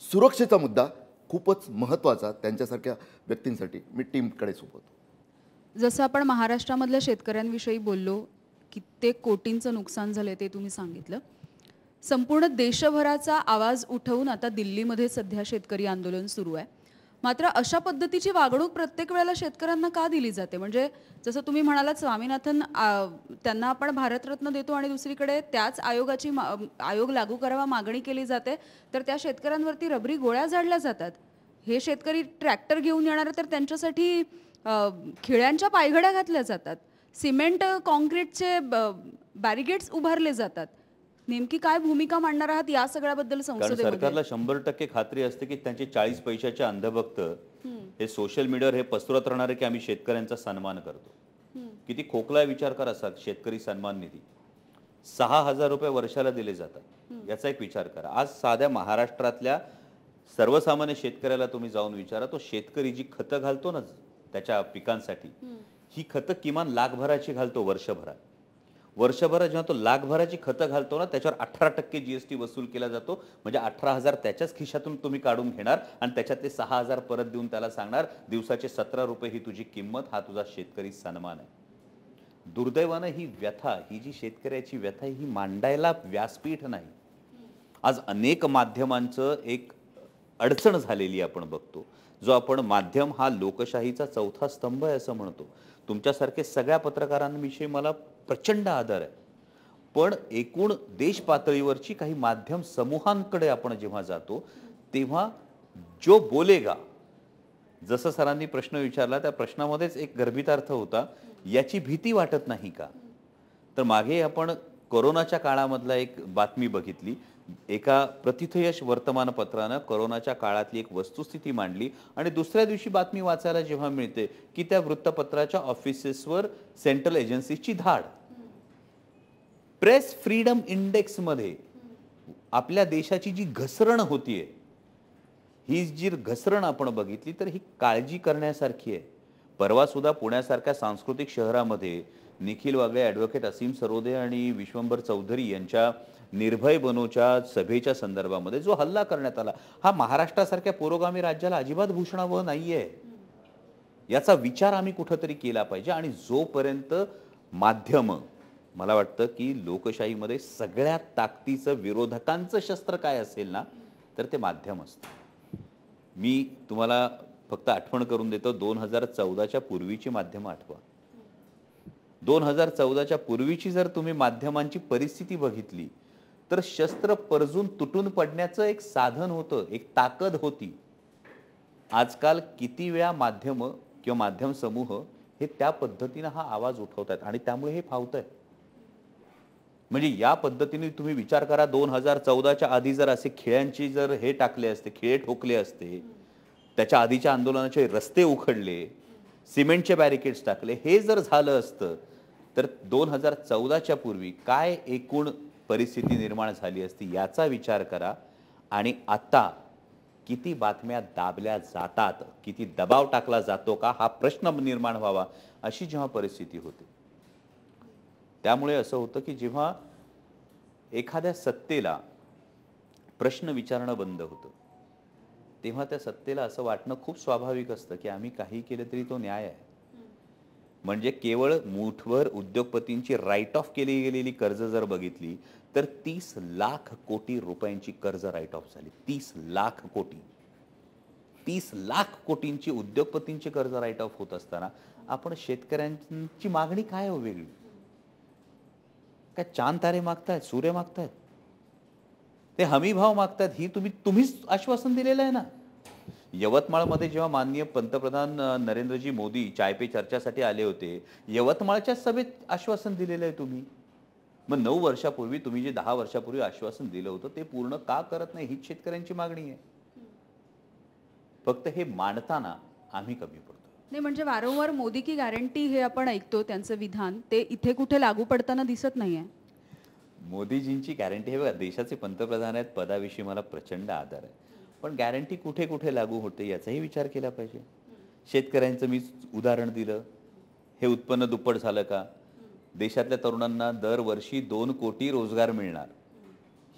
सुरक्षेचा मुद्दा खूपच महत्त्वाचा त्यांच्यासारख्या व्यक्तींसाठी मी टीमकडे सोबत जसं आपण महाराष्ट्रामधल्या शेतकऱ्यांविषयी बोललो कित्येक कोटींचं नुकसान झालं ते तुम्ही सांगितलं संपूर्ण देशभराचा आवाज उठवून आता दिल्लीमध्ये सध्या शेतकरी आंदोलन सुरू आहे मात्र अशा पद्धतीची वागणूक प्रत्येक वेळेला शेतकऱ्यांना का दिली जाते म्हणजे जसं तुम्ही म्हणालात स्वामीनाथन त्यांना आपण भारतरत्न देतो आणि दुसरीकडे त्याच आयोगाची आयोग लागू करावा मागणी केली जाते तर त्या शेतकऱ्यांवरती रबरी गोळ्या झाडल्या जातात हे शेतकरी ट्रॅक्टर घेऊन येणार तर त्यांच्यासाठी खिळ्यांच्या पायघड्या घातल्या जातात सिमेंट कॉन्क्रीटचे बॅरिगेट्स उभारले जातात नेमकी काय भूमिका मांडणार आहात या सगळ्याबद्दल बद्दल सरकारला शंभर टक्के खात्री असते की त्यांचे चाळीस पैशाचे अंधभक्त हे सोशल मीडियावर हे पसरत राहणार की आम्ही शेतकऱ्यांचा सन्मान करतो किती खोकला विचार कर सर शेतकरी सन्मान निधी सहा हजार रुपये वर्षाला दिले जातात याचा एक विचार करा आज साध्या महाराष्ट्रातल्या सर्वसामान्य शेतकऱ्याला तुम्ही जाऊन विचारा तो शेतकरी जी खतं घालतो ना त्याच्या पिकांसाठी ही खतं किमान लाखभराची घालतो वर्षभरात वर्षभरात जेव्हा तो लाखभराची खतं घालतो ना त्याच्यावर अठरा टक्के जी एस टी वसूल केला जातो म्हणजे अठरा हजार त्याच्याच खिशातून तुम्ही काढून घेणार आणि त्याच्यातले सहा हजार परत देऊन त्याला सांगणार दिवसाचे सतरा रुपये ही तुझी किंमत हा तुझा शेतकरी सन्मान आहे दुर्दैवानं ही व्यथा ही जी शेतकऱ्याची व्यथा ही मांडायला व्यासपीठ नाही आज अनेक माध्यमांचं एक अडचण झालेली आपण बघतो जो आपण माध्यम हा लोकशाहीचा चौथा स्तंभ आहे असं म्हणतो तुमच्यासारखे सगळ्या पत्रकारांविषयी मला प्रचंड आदर आहे पण एकूण देश पातळीवरची काही माध्यम समूहांकडे आपण जेव्हा जातो तेव्हा जो बोलेगा जसं सरांनी प्रश्न विचारला त्या प्रश्नामध्येच एक गर्भितार्थ होता याची भीती वाटत नाही का तर मागे आपण कोरोनाच्या काळामधला एक बातमी बघितली एका प्रतिथयश वर्तमानपत्रानं करोनाच्या काळातली एक वस्तुस्थिती मांडली आणि दुसऱ्या दिवशी बातमी वाचायला जेव्हा मिळते की त्या वृत्तपत्राच्या ऑफिसेसवर सेंट्रल एजन्सीची धाड प्रेस फ्रीडम इंडेक्समध्ये आपल्या देशाची जी घसरण होतीये ही जी घसरण आपण बघितली तर ही काळजी करण्यासारखी आहे परवा सुद्धा पुण्यासारख्या सांस्कृतिक शहरामध्ये निखिल वागळे ॲडव्होकेट असीम सरोदे आणि विश्वंभर चौधरी यांच्या निर्भय बनूच्या सभेच्या संदर्भामध्ये जो हल्ला करण्यात आला हा महाराष्ट्रासारख्या पुरोगामी राज्याला अजिबात भूषणावं नाही आहे याचा विचार आम्ही कुठंतरी केला पाहिजे आणि जोपर्यंत माध्यम मला वाटतं की लोकशाहीमध्ये सगळ्यात ताकदीचं विरोधकांचं शस्त्र काय असेल ना तर ते माध्यम असतं मी तुम्हाला फक्त आठवण करून देतो दोन हजार चौदाच्या पूर्वीची माध्यमं आठवा दोन हजार चौदाच्या पूर्वीची जर तुम्ही माध्यमांची परिस्थिती बघितली तर शस्त्र परजून तुटून पडण्याचं एक साधन होतं एक ताकद होती आजकाल किती वेळा माध्यमं किंवा माध्यम समूह हे त्या पद्धतीनं हा आवाज उठवतात आणि त्यामुळे हे फावत आहे म्हणजे या पद्धतीने तुम्ही विचार करा दोन हजार चौदाच्या आधी जर असे खिळ्यांची जर हे टाकले असते खिळे ठोकले असते त्याच्या आधीच्या आंदोलनाचे रस्ते उखडले सिमेंटचे बॅरिकेड्स टाकले हे जर झालं असतं तर दोन हजार चौदाच्या पूर्वी काय एकूण परिस्थिती निर्माण झाली असती याचा विचार करा आणि आता किती बातम्या दाबल्या जातात किती दबाव टाकला जातो का हा प्रश्न निर्माण व्हावा अशी जेव्हा परिस्थिती होते त्यामुळे असं होतं की जेव्हा एखाद्या सत्तेला प्रश्न विचारणं बंद होतं तेव्हा त्या सत्तेला असं वाटणं खूप स्वाभाविक असतं की आम्ही काही केलं तरी तो न्याय आहे म्हणजे केवळ मुठभर उद्योगपतींची राईट ऑफ केली गेलेली कर्ज जर बघितली तर तीस लाख कोटी रुपयांची कर्ज राईट ऑफ झाली तीस लाख कोटी तीस लाख कोटींची उद्योगपतींची कर्ज राईट ऑफ होत असताना आपण शेतकऱ्यांची मागणी काय हो वेगळी काय चांद तारे मागतायत सूर्य मागतायत ते हमी भाव मागतात ही तुम्ही तुम्हीच आश्वासन दिलेलं आहे ना यवतमाळमध्ये जेव्हा माननीय पंतप्रधान नरेंद्रजी मोदी पे चर्चासाठी आले होते यवतमाळच्या सभेत आश्वासन दिलेलं आहे तुम्ही मग नऊ वर्षापूर्वी तुम्ही जे दहा वर्षापूर्वी आश्वासन दिलं होतं ते पूर्ण का करत नाही हीच शेतकऱ्यांची मागणी आहे फक्त हे मांडताना आम्ही कमी पडतो नाही म्हणजे वारंवार मोदी की गॅरंटी हे आपण ऐकतो त्यांचं विधान ते इथे कुठे लागू पडताना दिसत नाही आहे मोदीजींची गॅरंटी हे बघा देशाचे पंतप्रधान आहेत पदाविषयी मला प्रचंड आदर आहे पण गॅरंटी कुठे कुठे लागू होते याचाही विचार केला पाहिजे शेतकऱ्यांचं मी उदाहरण दिलं हे उत्पन्न दुप्पट झालं का देशातल्या तरुणांना दरवर्षी दोन कोटी रोजगार मिळणार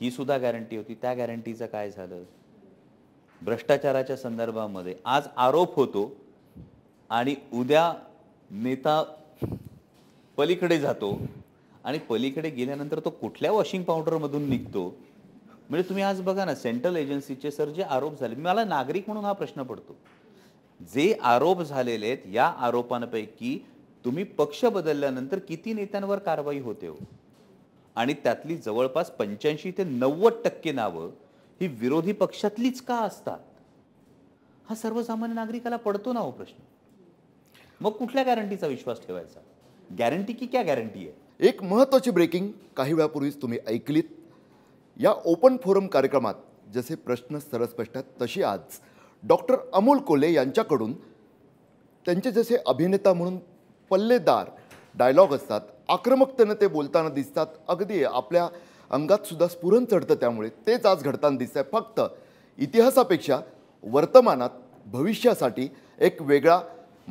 ही सुद्धा गॅरंटी होती त्या गॅरंटीचं काय झालं भ्रष्टाचाराच्या संदर्भामध्ये आज आरोप होतो आणि उद्या नेता पलीकडे जातो आणि पलीकडे गेल्यानंतर तो कुठल्या वॉशिंग पावडरमधून निघतो म्हणजे तुम्ही आज बघा ना सेंट्रल एजन्सीचे सर जे आरोप झाले मला नागरिक म्हणून हा प्रश्न पडतो जे आरोप झालेले आहेत या आरोपांपैकी तुम्ही पक्ष बदलल्यानंतर किती नेत्यांवर कारवाई होते हो आणि त्यातली जवळपास पंच्याऐंशी ते नव्वद टक्के नावं ही विरोधी पक्षातलीच का असतात हा सर्वसामान्य नागरिकाला पडतो ना हो प्रश्न मग कुठल्या गॅरंटीचा विश्वास ठेवायचा गॅरंटी की क्या गॅरंटी आहे एक महत्त्वाची ब्रेकिंग काही वेळापूर्वीच तुम्ही ऐकलीत या ओपन फोरम कार्यक्रमात जसे प्रश्न सरस्पष्ट आहेत तशी आज डॉक्टर अमोल कोले यांच्याकडून त्यांचे जसे अभिनेता म्हणून पल्लेदार डायलॉग असतात आक्रमकतेनं ते बोलताना दिसतात अगदी आपल्या अंगातसुद्धा स्फुरण चढतं त्यामुळे तेच आज घडताना दिसत आहे फक्त इतिहासापेक्षा वर्तमानात भविष्यासाठी एक वेगळा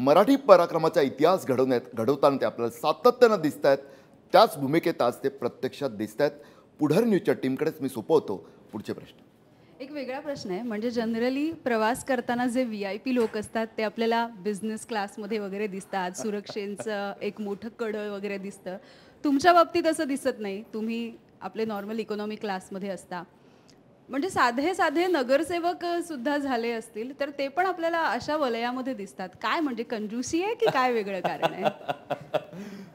मराठी पराक्रमाचा इतिहास घडवण्यात घडवताना ते आपल्याला सातत्यानं दिसत आहेत त्याच भूमिकेत आज ते प्रत्यक्षात दिसत आहेत पुढर न्यूजच्या टीमकडेच मी सोपवतो पुढचे प्रश्न एक वेगळा प्रश्न आहे म्हणजे जनरली प्रवास करताना जे व्ही आय पी लोक असतात ते आपल्याला बिझनेस क्लासमध्ये वगैरे दिसतात सुरक्षेचं एक मोठं कडळ वगैरे दिसतं तुमच्या बाबतीत असं दिसत नाही तुम्ही आपले नॉर्मल इकॉनॉमी क्लासमध्ये असता म्हणजे साधे साधे नगरसेवक सुद्धा झाले असतील तर ते पण आपल्याला अशा वलयामध्ये दिसतात काय म्हणजे कंजूसी आहे की काय वेगळं कारण आहे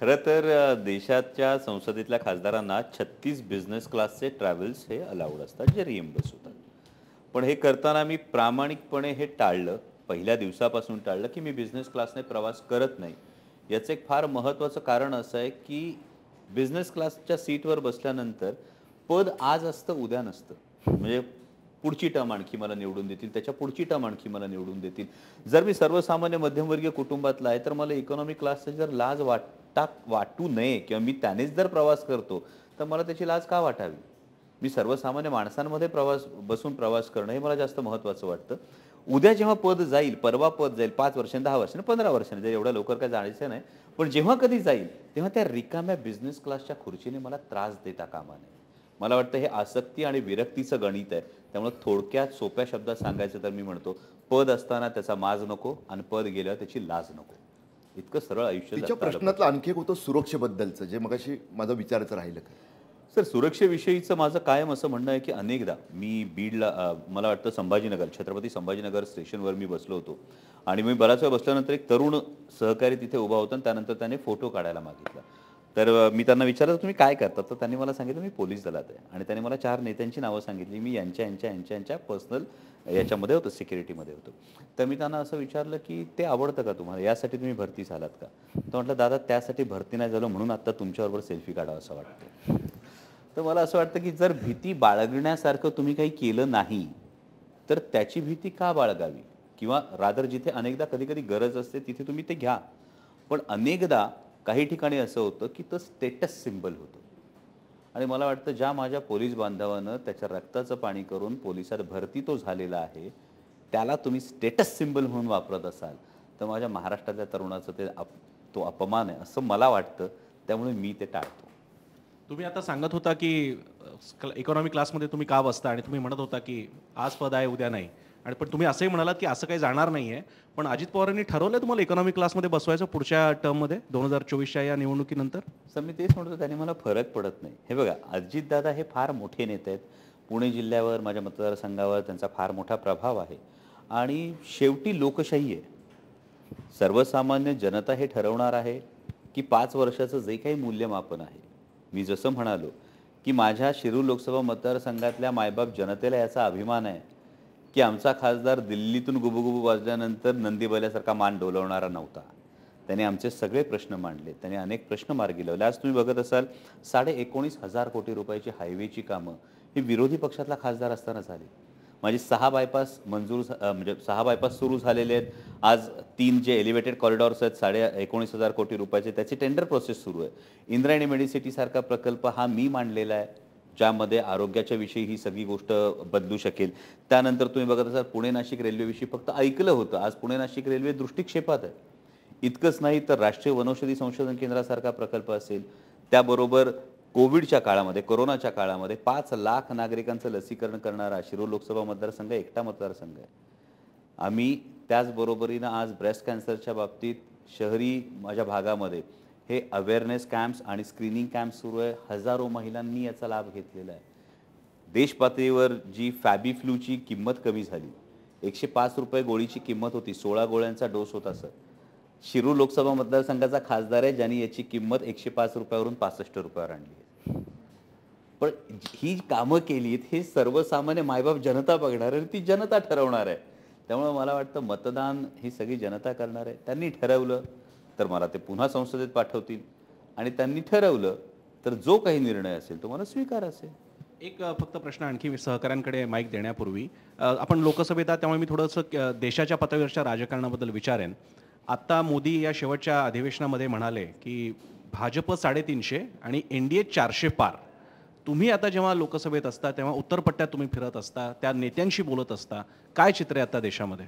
खरं तर देशाच्या संसदेतल्या खासदारांना छत्तीस बिझनेस क्लासचे ट्रॅव्हल्स हे अलाउड असतात जे रिएम्बर्स होतात पण हे करताना मी प्रामाणिकपणे हे टाळलं पहिल्या दिवसापासून टाळलं की मी बिझनेस क्लासने प्रवास करत नाही याचं एक फार महत्त्वाचं कारण असं आहे की बिझनेस क्लासच्या सीटवर बसल्यानंतर पद आज असतं उद्या नसतं म्हणजे पुढची टर्म आणखी मला निवडून देतील त्याच्या पुढची टर्म आणखी मला निवडून देतील जर मी सर्वसामान्य मध्यमवर्गीय कुटुंबातला आहे तर मला इकॉनॉमिक क्लासचा जर लाज वाट वाटता वाटू नये किंवा मी त्यानेच जर प्रवास करतो तर मला त्याची लाज का वाटावी मी सर्वसामान्य माणसांमध्ये प्रवास बसून प्रवास करणं हे मला जास्त महत्त्वाचं वाटतं उद्या जेव्हा पद जाईल परवा पद जाईल पाच वर्षांनी दहा वर्षांनी पंधरा वर्षांनी जर एवढ्या लवकर काय जायचं नाही पण जेव्हा कधी जाईल तेव्हा त्या रिकाम्या बिझनेस क्लासच्या खुर्चीने मला त्रास देता कामा नये मला वाटतं हे आसक्ती आणि विरक्तीचं गणित आहे त्यामुळे थोडक्यात सोप्या शब्दात सांगायचं तर मी म्हणतो पद असताना त्याचा माज नको आणि पद गेल्यावर त्याची लाज नको इतकं सरळ आयुष्य तिच्या प्रश्नातलं आणखी एक होतं सुरक्षेबद्दलचं जे मगाशी माझा विचारायचं राहिलं का सर सुरक्षेविषयीचं माझं कायम असं म्हणणं आहे की अनेकदा मी बीडला मला वाटतं संभाजीनगर छत्रपती संभाजीनगर स्टेशनवर मी बसलो होतो आणि मी बराच वेळ बसल्यानंतर एक तरुण सहकारी तिथे उभा होता त्यानंतर त्याने फोटो काढायला मागितला तर मी त्यांना विचारलं तुम्ही काय करतात तर त्यांनी मला सांगितलं मी पोलीस दलात आहे आणि त्यांनी मला चार नेत्यांची नावं सांगितली मी यांच्या यांच्या यांच्या यांच्या पर्सनल याच्यामध्ये होतं सिक्युरिटीमध्ये होतं तर मी त्यांना असं विचारलं की ते आवडतं का तुम्हाला यासाठी तुम्ही भरती झालात का तर म्हटलं दादा त्यासाठी भरती नाही झालो म्हणून आत्ता तुमच्याबरोबर सेल्फी काढावं असं वाटतं तर मला असं वाटतं की जर भीती बाळगण्यासारखं तुम्ही काही केलं नाही तर त्याची भीती का बाळगावी किंवा रादर जिथे अनेकदा कधी कधी गरज असते तिथे तुम्ही ते घ्या पण अनेकदा काही ठिकाणी असं होतं की तो स्टेटस सिम्बल होतं आणि मला वाटतं ज्या माझ्या पोलीस बांधवानं त्याच्या रक्ताचं पाणी करून पोलिसात भरती तो झालेला आहे त्याला तुम्ही स्टेटस सिम्बल म्हणून वापरत असाल तर माझ्या महाराष्ट्रातल्या तरुणाचं ते अप तो अपमान आहे असं मला वाटतं त्यामुळे मी ते टाळतो तुम्ही आता सांगत होता की इकॉनॉमिक क्लासमध्ये तुम्ही का बसता आणि तुम्ही म्हणत होता की आज पद आहे उद्या नाही आणि पण तुम्ही असंही म्हणालात की असं काही जाणार नाही आहे पण अजित पवारांनी ठरवलं तुम्हाला इकॉनॉमिक क्लासमध्ये बसवायचं पुढच्या टर्ममध्ये दोन हजार चोवीसच्या या निवडणुकीनंतर सर मी तेच म्हणतो त्याने मला फरक पडत नाही हे बघा अजितदादा हे फार मोठे नेते आहेत पुणे जिल्ह्यावर माझ्या मतदारसंघावर त्यांचा फार मोठा प्रभाव आहे आणि शेवटी लोकशाही आहे सर्वसामान्य जनता हे ठरवणार आहे की पाच वर्षाचं जे काही मूल्यमापन आहे मी जसं म्हणालो की माझ्या शिरूर लोकसभा मतदारसंघातल्या मायबाप जनतेला याचा अभिमान आहे की आमचा खासदार दिल्लीतून गुबुगुबू वाजल्यानंतर नंदीबल्यासारखा मान डोलवणारा नव्हता त्याने आमचे सगळे प्रश्न मांडले त्याने अनेक प्रश्न मार्गी लावले आज तुम्ही बघत असाल साडे एकोणीस हजार कोटी रुपयाची हायवेची कामं ही विरोधी पक्षातला खासदार असताना झाली माझी सहा बायपास मंजूर म्हणजे सहा बायपास सुरू झालेले आहेत आज तीन जे एलिव्हेटेड कॉरिडॉर्स आहेत साडे एकोणीस हजार कोटी रुपयाचे त्याची टेंडर प्रोसेस सुरू आहे इंद्रायणी मेडिसिटीसारखा प्रकल्प हा मी मांडलेला आहे ज्यामध्ये आरोग्याच्या विषयी ही सगळी गोष्ट बदलू शकेल त्यानंतर तुम्ही बघत असाल पुणे नाशिक रेल्वेविषयी फक्त ऐकलं होतं आज पुणे नाशिक रेल्वे दृष्टिक्षेपात आहे इतकंच नाही तर राष्ट्रीय वनौषधी संशोधन केंद्रासारखा प्रकल्प असेल त्याबरोबर कोविडच्या काळामध्ये कोरोनाच्या काळामध्ये पाच लाख नागरिकांचं लसीकरण करणारा शिरो लोकसभा मतदारसंघ एकटा मतदारसंघ आहे आम्ही त्याचबरोबरीनं आज ब्रेस्ट कॅन्सरच्या बाबतीत शहरी माझ्या भागामध्ये हे अवेअरनेस कॅम्प्स आणि स्क्रीनिंग कॅम्प्स सुरू आहे हजारो महिलांनी याचा लाभ घेतलेला आहे पातळीवर जी फॅबी फ्लूची किंमत कमी झाली एकशे पाच रुपये गोळीची किंमत होती सोळा गोळ्यांचा डोस होता सर शिरू लोकसभा मतदारसंघाचा खासदार आहे ज्यांनी याची किंमत एकशे पाच रुपयावरून पासष्ट रुपयावर आणली आहे पण ही कामं केलीत हे सर्वसामान्य मायबाप जनता बघणार आणि ती जनता ठरवणार आहे त्यामुळे मला वाटतं मतदान ही सगळी जनता करणार आहे त्यांनी ठरवलं तर मला ते पुन्हा संसदेत पाठवतील आणि त्यांनी ठरवलं तर जो काही निर्णय असेल तो मला स्वीकार असेल एक फक्त प्रश्न आणखी सहकाऱ्यांकडे माईक देण्यापूर्वी आपण लोकसभेत त्यामुळे मी थोडंसं देशाच्या पातळीवरच्या राजकारणाबद्दल विचारेन आत्ता मोदी या शेवटच्या अधिवेशनामध्ये म्हणाले की भाजप साडेतीनशे आणि एन डी ए चारशे पार तुम्ही आता जेव्हा लोकसभेत असता तेव्हा उत्तरपट्ट्यात तुम्ही फिरत असता त्या नेत्यांशी बोलत असता काय चित्र आहे आता देशामध्ये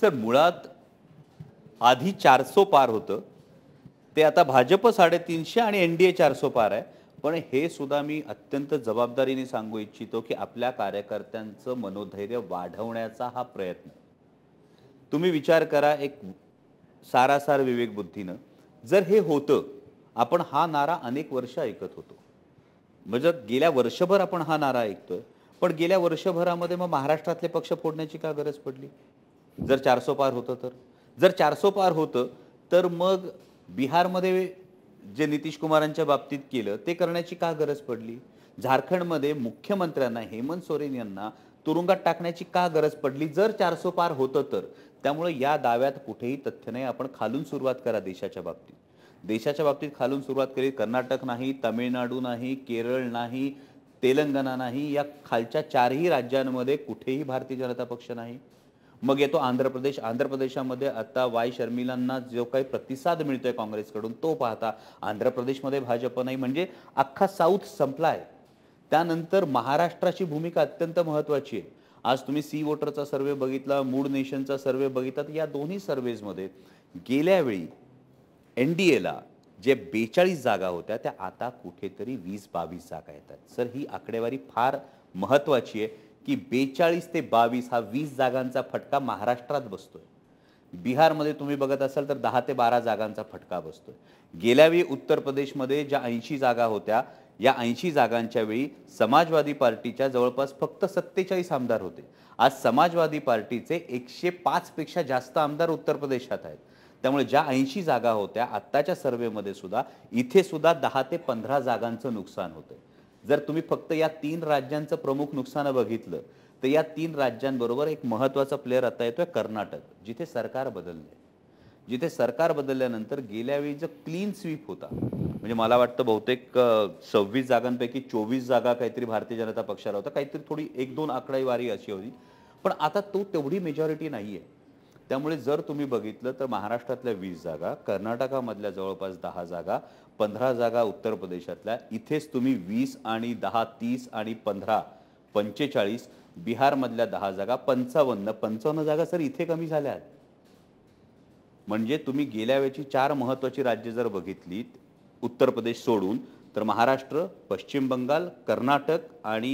सर मुळात आधी चारसो पार होतं ते आता भाजप साडेतीनशे आणि एन डी ए चारसो पार आहे पण हे सुद्धा मी अत्यंत जबाबदारीने सांगू इच्छितो की आपल्या कार्यकर्त्यांचं मनोधैर्य वाढवण्याचा हा प्रयत्न तुम्ही विचार करा एक सारासार विवेकबुद्धीनं जर हे होतं आपण हा नारा अनेक वर्ष ऐकत होतो म्हणजे गेल्या वर्षभर आपण हा नारा ऐकतोय पण गेल्या वर्षभरामध्ये मग महाराष्ट्रातले पक्ष फोडण्याची का गरज पडली जर चारसो पार होतं तर जर चारसो पार होतं तर मग बिहारमध्ये जे नितीश कुमारांच्या बाबतीत केलं ते करण्याची का गरज पडली झारखंडमध्ये मुख्यमंत्र्यांना हेमंत सोरेन यांना तुरुंगात टाकण्याची का गरज पडली जर चारसो पार होतं तर त्यामुळे या दाव्यात कुठेही तथ्य नाही आपण खालून सुरुवात करा देशाच्या बाबतीत देशाच्या बाबतीत खालून सुरुवात केली कर्नाटक नाही तमिळनाडू नाही केरळ नाही तेलंगणा नाही या खालच्या चारही राज्यांमध्ये कुठेही भारतीय जनता पक्ष नाही मग येतो आंध्र प्रदेश आंध्र प्रदेशामध्ये आता वाय शर्मिलांना जो काही प्रतिसाद मिळतोय काँग्रेसकडून तो पाहता आंध्र प्रदेशमध्ये भाजप नाही म्हणजे अख्खा साऊथ संपलाय त्यानंतर महाराष्ट्राची भूमिका अत्यंत महत्त्वाची आहे आज तुम्ही सी वोटरचा सर्वे बघितला मूड नेशनचा सर्वे बघितला या दोन्ही सर्वेजमध्ये वेळी एन डी एला जे बेचाळीस जागा होत्या त्या आता कुठेतरी वीस बावीस जागा येतात सर ही आकडेवारी फार महत्त्वाची आहे की बेचाळीस ते बावीस हा वीस जागांचा फटका महाराष्ट्रात बसतोय बिहारमध्ये तुम्ही बघत असाल तर दहा ते बारा जागांचा फटका बसतोय गेल्यावेळी उत्तर प्रदेशमध्ये ज्या ऐंशी जागा होत्या या ऐंशी जागांच्या वेळी समाजवादी पार्टीच्या जवळपास फक्त सत्तेचाळीस आमदार होते आज समाजवादी पार्टीचे एकशे पाचपेक्षा जास्त आमदार उत्तर प्रदेशात आहेत त्यामुळे ज्या ऐंशी जागा होत्या आत्ताच्या सर्वेमध्ये सुद्धा इथे सुद्धा दहा ते पंधरा जागांचं नुकसान होतं जर तुम्ही फक्त या तीन राज्यांचं प्रमुख नुकसान बघितलं तर या तीन राज्यांबरोबर एक महत्त्वाचा प्लेअर आता येतोय कर्नाटक जिथे सरकार बदलले जिथे सरकार बदलल्यानंतर गेल्यावेळी जो क्लीन स्वीप होता म्हणजे मला वाटतं बहुतेक सव्वीस जागांपैकी चोवीस जागा काहीतरी भारतीय जनता पक्षाला होता काहीतरी थोडी एक दोन आकडेवारी अशी होती पण आता तो तेवढी मेजॉरिटी नाही आहे त्यामुळे जर तुम्ही बघितलं तर महाराष्ट्रातल्या वीस जागा कर्नाटकामधल्या जवळपास दहा जागा पंधरा जागा उत्तर प्रदेशातल्या इथेच तुम्ही वीस आणि दहा तीस आणि पंधरा पंचेचाळीस बिहारमधल्या दहा जागा पंचावन्न पंचावन्न जागा सर इथे कमी झाल्या म्हणजे तुम्ही गेल्या वेळची चार महत्त्वाची राज्य जर बघितलीत उत्तर प्रदेश सोडून तर महाराष्ट्र पश्चिम बंगाल कर्नाटक आणि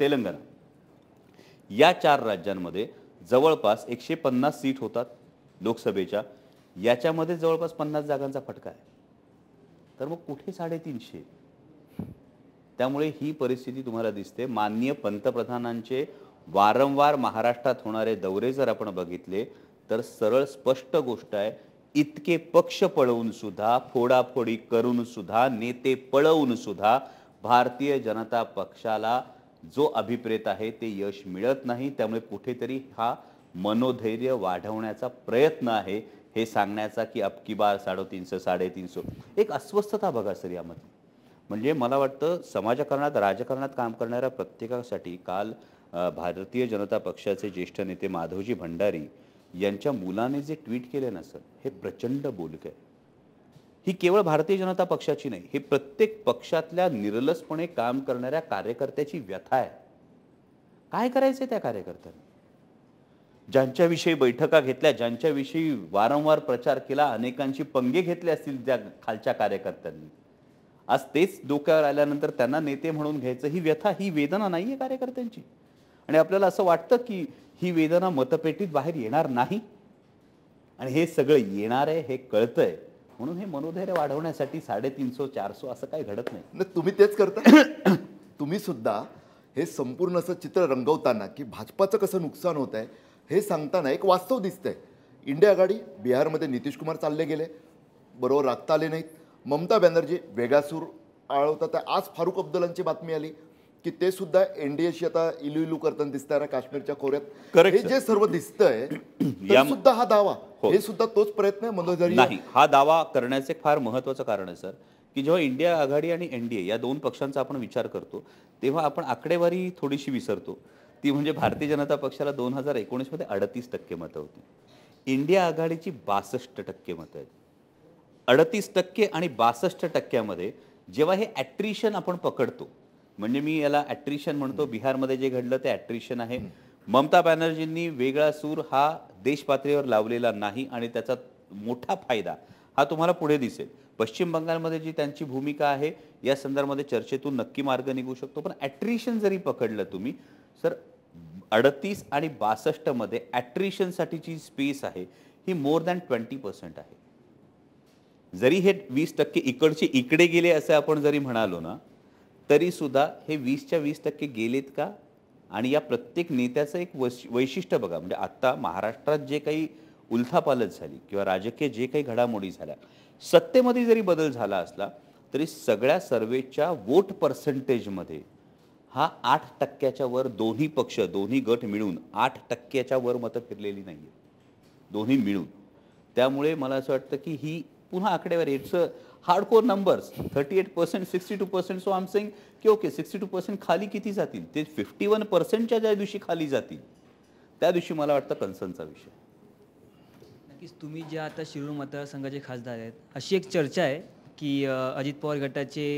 तेलंगणा या चार राज्यांमध्ये जवळपास एकशे पन्नास सीट होतात लोकसभेच्या याच्यामध्ये जवळपास पन्नास जागांचा फटका आहे तर मग कुठे साडेतीनशे त्यामुळे ही परिस्थिती तुम्हाला दिसते माननीय पंतप्रधानांचे वारंवार महाराष्ट्रात होणारे दौरे जर आपण बघितले तर सरळ स्पष्ट गोष्ट आहे इतके पक्ष पळवून सुद्धा फोडाफोडी करून सुद्धा नेते पळवून सुद्धा भारतीय जनता पक्षाला जो अभिप्रेत आहे ते यश मिळत नाही त्यामुळे कुठेतरी हा मनोधैर्य वाढवण्याचा प्रयत्न आहे हे सांगण्याचा की अबकी बार साडेतीनशे साडेतीनशे एक अस्वस्थता बघा सर यामध्ये म्हणजे मला वाटतं समाजकारणात राजकारणात काम करणाऱ्या प्रत्येकासाठी काल भारतीय जनता पक्षाचे ज्येष्ठ नेते माधवजी भंडारी यांच्या मुलाने जे ट्विट केले ना सर हे प्रचंड बोलक आहे ही केवळ भारतीय जनता पक्षाची नाही हे प्रत्येक पक्षातल्या निर्लसपणे काम करणाऱ्या कार्यकर्त्याची व्यथा आहे काय करायचं त्या कार्यकर्त्यांना ज्यांच्याविषयी बैठका घेतल्या ज्यांच्याविषयी वारंवार प्रचार केला अनेकांशी पंगे घेतले असतील ज्या खालच्या कार्यकर्त्यांनी आज तेच डोक्यावर आल्यानंतर त्यांना नेते म्हणून घ्यायचं ही व्यथा ही वेदना नाही आहे कार्यकर्त्यांची आणि आपल्याला असं वाटतं की ही वेदना मतपेटीत बाहेर येणार नाही आणि हे सगळं येणार आहे हे कळतंय म्हणून हे मनोधैर्य वाढवण्यासाठी साडेतीनशे चारशे असं काय घडत नाही तुम्ही तेच करता तुम्ही सुद्धा हे संपूर्ण असं चित्र रंगवताना की भाजपाचं कसं नुकसान होत आहे हे सांगताना एक वास्तव दिसतंय इंडिया आघाडी बिहारमध्ये नितीश कुमार चालले गेले बरोबर राखता आले नाहीत ममता बॅनर्जी वेगासूर आळवता आज फारुख अब्दुलांची बातमी आली की ते सुद्धा एनडीएशी आता इलू इलू करताना आहे काश्मीरच्या खोऱ्यात हे जे सर्व दिसतंय सुद्धा हा दावा हो. हे सुद्धा तोच प्रयत्न आहे नाही हा दावा करण्याचं एक फार महत्वाचं कारण आहे सर की जेव्हा इंडिया आघाडी आणि एनडीए या दोन पक्षांचा आपण विचार करतो तेव्हा आपण आकडेवारी थोडीशी विसरतो ती म्हणजे भारतीय जनता पक्षाला दोन हजार एकोणीसमध्ये अडतीस टक्के मतं होती इंडिया आघाडीची बासष्ट टक्के मतं आहेत अडतीस टक्के आणि बासष्ट टक्क्यामध्ये जेव्हा हे ॲट्रिशन आपण पकडतो म्हणजे मी याला ॲट्रिशन म्हणतो बिहारमध्ये जे घडलं ते ॲट्रिशन आहे ममता बॅनर्जींनी वेगळा सूर हा देशपातळीवर लावलेला नाही आणि त्याचा मोठा फायदा हा तुम्हाला पुढे दिसेल पश्चिम बंगालमध्ये जी त्यांची भूमिका आहे या संदर्भामध्ये चर्चेतून नक्की मार्ग निघू शकतो पण ॲट्रिशन जरी पकडलं तुम्ही सर अडतीस आणि बासष्टमध्ये ॲट्रिशनसाठीची स्पेस आहे ही मोर दॅन ट्वेंटी पर्सेंट आहे जरी हे वीस टक्के इकडचे इकडे गेले असं आपण जरी म्हणालो ना तरीसुद्धा हे वीसच्या वीस टक्के गेलेत का आणि या प्रत्येक नेत्याचं एक वैशिष्ट्य बघा म्हणजे आत्ता महाराष्ट्रात जे काही उलथापालच झाली किंवा राजकीय जे काही घडामोडी झाल्या सत्तेमध्ये जरी बदल झाला असला तरी सगळ्या सर्वेच्या वोट पर्सेंटेजमध्ये हा आठ टक्क्याच्या वर दोन्ही पक्ष दोन्ही गट मिळून आठ टक्क्याच्या वर मतं फिरलेली नाही आहेत दोन्ही मिळून त्यामुळे मला असं वाटतं की ही पुन्हा आकडेवारी it's a hardcore numbers thirty eight percent sixty two percent so आमसिंग की ओके सिक्स्टी टू पर्सेंट खाली किती जातील ते फिफ्टी वन पर्सेंटच्या ज्या दिवशी खाली जातील त्या दिवशी मला वाटतं कन्सर्नचा विषय नक्कीच तुम्ही ज्या आता शिरूर मतदारसंघाचे खासदार आहेत अशी एक चर्चा आहे की अजित पवार गटाचे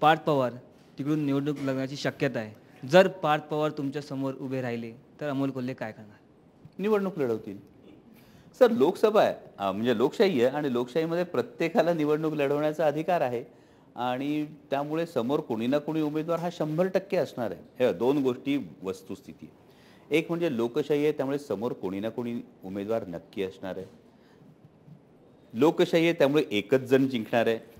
पार्थ पवार तिकडून निवडणूक लढण्याची शक्यता आहे जर पार्थ पवार तुमच्या समोर उभे राहिले तर अमोल कोल्हे काय करणार निवडणूक लढवतील सर लोकसभा आहे म्हणजे लोकशाही आहे आणि लोकशाहीमध्ये प्रत्येकाला निवडणूक लढवण्याचा अधिकार आहे आणि त्यामुळे समोर कोणी ना कोणी उमेदवार हा शंभर टक्के असणार आहे हे दोन गोष्टी वस्तुस्थिती एक म्हणजे लोकशाही आहे त्यामुळे समोर कोणी ना कोणी उमेदवार नक्की असणार आहे लोकशाही आहे त्यामुळे एकच जण जिंकणार आहे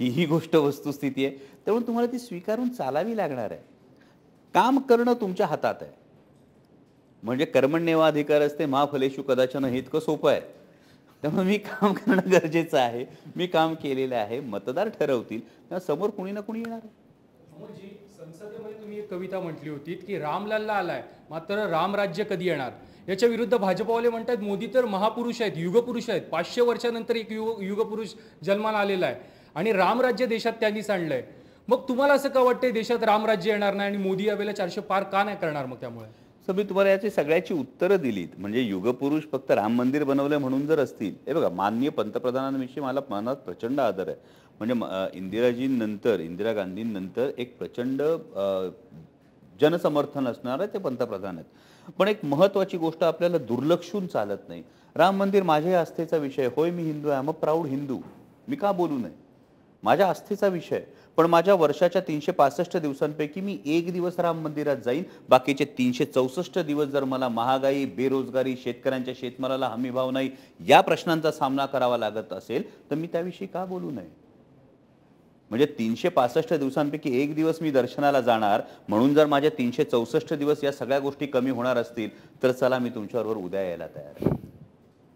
ही ही गोष्ट वस्तुस्थिती आहे त्यामुळे तुम्हाला ती स्वीकारून चालावी लागणार आहे काम करणं तुमच्या हातात आहे म्हणजे कर्मण्यवा अधिकार असते मा फलेशू कदाचन हे इतकं सोपं आहे त्यामुळे मी काम करणं गरजेचं आहे मी काम केलेलं आहे मतदार ठरवतील तेव्हा समोर कुणी ना कुणी येणार संसदेमध्ये तुम्ही एक कविता म्हटली होती की रामलालला आलाय मात्र रामराज्य कधी येणार याच्या विरुद्ध भाजपवाले म्हणतात मोदी तर महापुरुष आहेत युगपुरुष आहेत पाचशे वर्षानंतर एक युग युगपुरुष जन्माला आलेला आहे आणि रामराज्य देशात त्यांनीच आणलंय मग तुम्हाला असं का वाटतंय देशात रामराज्य येणार नाही आणि मोदी यावेळेला चारशे पार का नाही करणार मग त्यामुळे सर मी तुम्हाला याची सगळ्याची उत्तरं दिलीत म्हणजे युगपुरुष फक्त राम मंदिर बनवले म्हणून जर असतील हे बघा माननीय पंतप्रधानांविषयी मला मनात प्रचंड आदर आहे म्हणजे इंदिराजींनंतर इंदिरा गांधींनंतर एक प्रचंड जनसमर्थन असणारे ते पंतप्रधान आहेत पण एक महत्वाची गोष्ट आपल्याला दुर्लक्षून चालत नाही राम मंदिर माझ्या आस्थेचा विषय होय मी हिंदू आहे मग प्राऊड हिंदू मी का बोलू नये माझ्या आस्थेचा विषय पण माझ्या वर्षाच्या तीनशे पासष्ट दिवसांपैकी मी एक दिवस राम मंदिरात जाईन बाकीचे तीनशे चौसष्ट दिवस जर मला महागाई बेरोजगारी शेतकऱ्यांच्या शेतमालाला हमीभाव नाही या प्रश्नांचा सामना करावा लागत असेल तर मी त्याविषयी का बोलू नये म्हणजे तीनशे पासष्ट दिवसांपैकी एक दिवस मी दर्शनाला जाणार म्हणून जर माझ्या तीनशे चौसष्ट दिवस या सगळ्या गोष्टी कमी होणार असतील तर चला मी तुमच्याबरोबर उद्या यायला तयार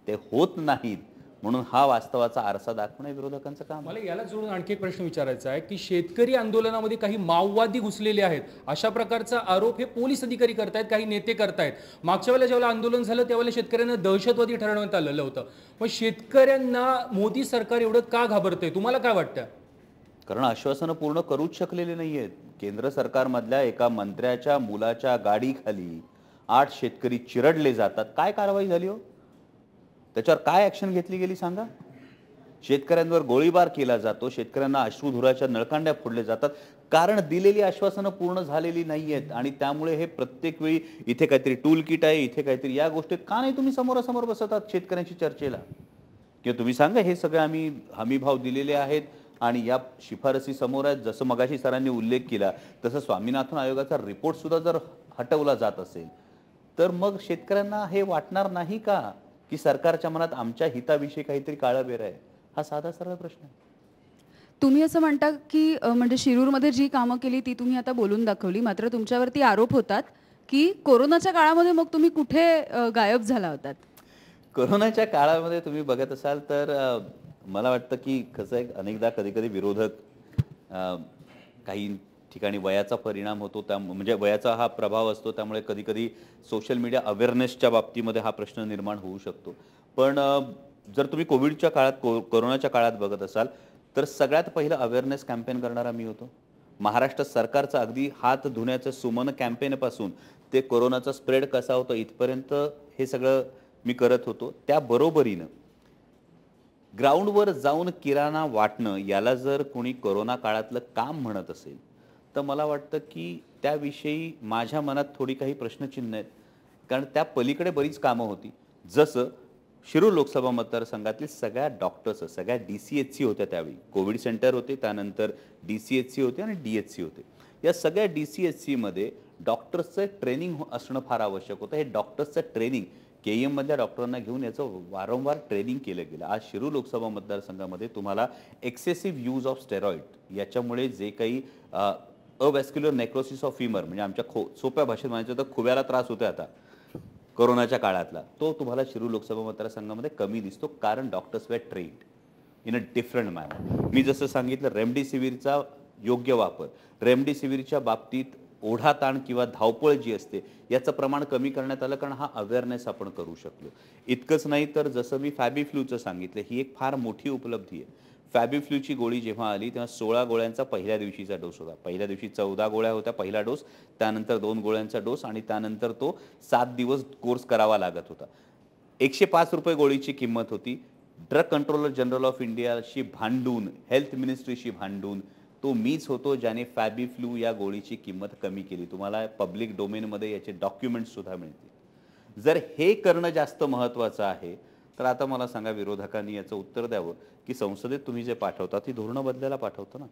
ते होत नाहीत म्हणून हा वास्तवाचा आरसा दाखवणं विरोधकांचं काम मला याला जोडून आणखी एक प्रश्न विचारायचा आहे की शेतकरी आंदोलनामध्ये काही माओवादी घुसलेले आहेत अशा प्रकारचा आरोप हे पोलीस अधिकारी करतायत काही नेते करतायत मागच्या वेळेला ज्यावेळेला आंदोलन झालं त्यावेळेला शेतकऱ्यांना दहशतवादी ठरवण्यात आलेलं होतं मग शेतकऱ्यांना मोदी सरकार एवढं का घाबरतंय तुम्हाला काय वाटतं कारण आश्वासनं पूर्ण करूच शकलेले नाही आहेत केंद्र सरकारमधल्या एका मंत्र्याच्या मुलाच्या गाडीखाली आठ शेतकरी चिरडले जातात काय कारवाई झाली हो त्याच्यावर काय ॲक्शन घेतली गेली सांगा शेतकऱ्यांवर गोळीबार केला जातो शेतकऱ्यांना अश्रुधुराच्या नळकांड्या फोडले जातात कारण दिलेली आश्वासनं पूर्ण झालेली नाही आहेत आणि त्यामुळे हे प्रत्येक वेळी इथे काहीतरी टूल किट आहे इथे काहीतरी या गोष्टीत का नाही तुम्ही समोरासमोर बसतात शेतकऱ्यांशी चर्चेला किंवा तुम्ही सांगा हे सगळे आम्ही हमीभाव दिलेले आहेत आणि या शिफारसी समोर आहेत जसं मगाशी सरांनी उल्लेख केला तसं स्वामीनाथन आयोगाचा रिपोर्टसुद्धा जर हटवला जात असेल तर मग शेतकऱ्यांना हे वाटणार नाही का की सरकारच्या मनात आमच्या हिताविषयी काहीतरी काळाबेर आहे हा साधा सरळ प्रश्न आहे तुम्ही असं म्हणता की म्हणजे शिरूरमध्ये जी कामं केली ती तुम्ही आता बोलून दाखवली मात्र तुमच्यावरती आरोप होतात की कोरोनाच्या काळामध्ये मग तुम्ही कुठे गायब झाला होतात कोरोनाच्या काळामध्ये तुम्ही बघत असाल तर मला वाटतं की कसं आहे अनेकदा कधी कधी विरोधक काही ठिकाणी वयाचा परिणाम होतो त्या म्हणजे वयाचा हा प्रभाव असतो त्यामुळे कधीकधी सोशल मीडिया अवेअरनेसच्या बाबतीमध्ये हा प्रश्न निर्माण होऊ शकतो पण जर तुम्ही कोविडच्या काळात को कोरोनाच्या काळात बघत असाल तर सगळ्यात पहिलं अवेअरनेस कॅम्पेन करणारा मी होतो महाराष्ट्र सरकारचा अगदी हात धुण्याचं सुमन कॅम्पेनपासून ते कोरोनाचा स्प्रेड कसा होतो इथपर्यंत हे सगळं मी करत होतो त्याबरोबरीनं ग्राउंडवर जाऊन किराणा वाटणं याला जर कोणी कोरोना काळातलं काम म्हणत असेल तर मला वाटतं की त्याविषयी माझ्या मनात थोडी काही प्रश्नचिन्ह आहेत कारण त्या पलीकडे बरीच कामं होती जसं शिरूर लोकसभा मतदारसंघातील सगळ्या डॉक्टर्स सगळ्या डी सी एच सी होत्या त्यावेळी कोविड सेंटर होते त्यानंतर डी सी एच सी होते आणि डी एच सी होते या सगळ्या डी सी एच सीमध्ये डॉक्टर्सचं ट्रेनिंग असणं फार आवश्यक होतं हे डॉक्टर्सचं ट्रेनिंग के ई एममधल्या डॉक्टरांना घेऊन याचं वारंवार ट्रेनिंग केलं गेलं आज शिरू लोकसभा मतदारसंघामध्ये तुम्हाला एक्सेसिव्ह यूज ऑफ स्टेरॉईड याच्यामुळे जे काही अवॅस्क्युलर नेक्रोसिस ऑफ फिमर म्हणजे आमच्या खो सोप्या भाषेत म्हणायचं तर खुब्याला त्रास होतोय आता कोरोनाच्या काळातला तो तुम्हाला शिरू लोकसभा मतदारसंघामध्ये कमी दिसतो कारण doctors were trained in a different manner मी जसं सांगितलं रेमडेसिवीरचा योग्य वापर रेमडेसिवीरच्या बाबतीत ओढा ताण किंवा धावपळ जी असते याचं प्रमाण कमी करण्यात आलं कारण हा अवेअरनेस आपण करू शकलो इतकंच नाही तर जसं मी फॅबी फ्लूचं सांगितलं ही एक फार मोठी उपलब्धी आहे फ्लूची गोळी जेव्हा आली तेव्हा सोळा गोळ्यांचा पहिल्या दिवशीचा डोस होता पहिल्या दिवशी चौदा गोळ्या होत्या पहिला डोस त्यानंतर दोन गोळ्यांचा डोस आणि त्यानंतर तो सात दिवस कोर्स करावा लागत होता एकशे पाच रुपये गोळीची किंमत होती ड्रग कंट्रोलर जनरल ऑफ इंडियाशी भांडून हेल्थ मिनिस्ट्रीशी भांडून तो मीच होतो ज्याने फॅबी फ्लू या गोळीची किंमत कमी केली तुम्हाला पब्लिक डोमेनमध्ये याचे डॉक्युमेंट्ससुद्धा मिळतील जर हे करणं जास्त महत्त्वाचं आहे तर आता मला सांगा विरोधकांनी याचं उत्तर द्यावं की संसदेत तुम्ही जे पाठवता ती धोरणं बदलायला पाठवतं ना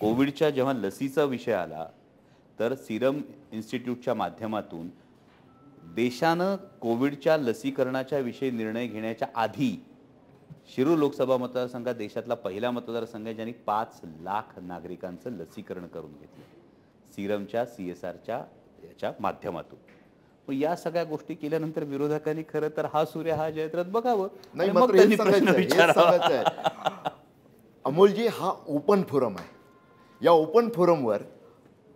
कोविडच्या जेव्हा लसीचा विषय आला तर सिरम इन्स्टिट्यूटच्या माध्यमातून देशानं कोविडच्या लसीकरणाच्या विषयी निर्णय घेण्याच्या आधी शिरूर लोकसभा मतदारसंघात देशातला पहिला मतदारसंघ आहे ज्यांनी पाच लाख नागरिकांचं लसीकरण करून घेतलं सिरमच्या सी एस आरच्या याच्या माध्यमातून मग या सगळ्या गोष्टी केल्यानंतर विरोधकांनी खरं तर हा सूर्य हा जयद्रथ बघावं नाही मग अमोलजी हा ओपन फोरम आहे या ओपन फोरमवर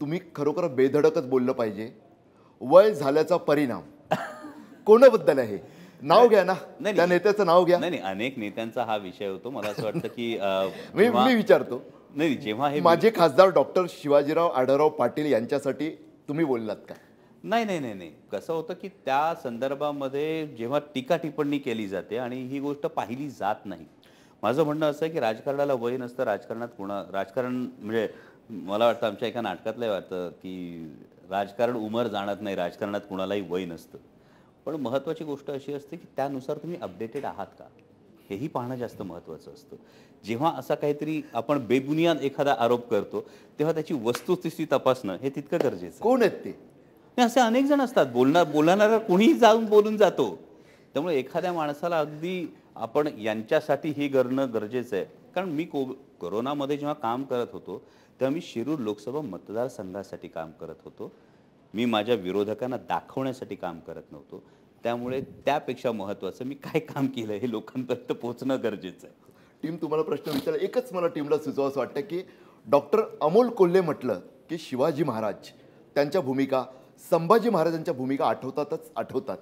तुम्ही खरोखर बेधडकच बोललं पाहिजे वय झाल्याचा परिणाम कोणाबद्दल आहे नाव घ्या ना त्या नेत्याचं नाव घ्या नाही अनेक नेत्यांचा हा विषय होतो मला असं वाटतं की मी मी विचारतो नाही जेव्हा हे माझे खासदार डॉक्टर शिवाजीराव आढळराव पाटील यांच्यासाठी तुम्ही बोललात का नाही नाही नाही नाही कसं होतं की त्या संदर्भामध्ये जेव्हा टीका टिप्पणी केली जाते आणि ही गोष्ट पाहिली जात नाही माझं म्हणणं असं आहे की राजकारणाला वय नसतं राजकारणात कोणा राजकारण म्हणजे मला वाटतं आमच्या एका नाटकातलंही वाटतं की राजकारण उमर जाणत नाही राजकारणात कुणालाही वय नसतं पण महत्त्वाची गोष्ट अशी असते की त्यानुसार तुम्ही अपडेटेड आहात का हेही पाहणं जास्त महत्त्वाचं असतं जेव्हा असा काहीतरी आपण बेबुनियाद एखादा आरोप करतो तेव्हा त्याची वस्तुस्थिती तपासणं हे तितकं गरजेचं कोण आहेत ते असे अनेक जण असतात बोलणार बोलणारा कुणीही जाऊन बोलून जातो त्यामुळे एखाद्या माणसाला अगदी आपण यांच्यासाठी ही करणं गरजेचं आहे कारण मी को करोनामध्ये जेव्हा काम करत होतो तेव्हा मी शिरूर लोकसभा मतदारसंघासाठी काम करत होतो मी माझ्या विरोधकांना दाखवण्यासाठी काम करत नव्हतो त्यामुळे त्यापेक्षा महत्त्वाचं मी काय काम केलं हे लोकांपर्यंत पोहोचणं गरजेचं आहे टीम तुम्हाला प्रश्न विचारला एकच मला टीमला सुचवा असं वाटतं की डॉक्टर अमोल कोल्हे म्हटलं की शिवाजी महाराज त्यांच्या भूमिका संभाजी महाराजांच्या भूमिका आठवतातच आठवतात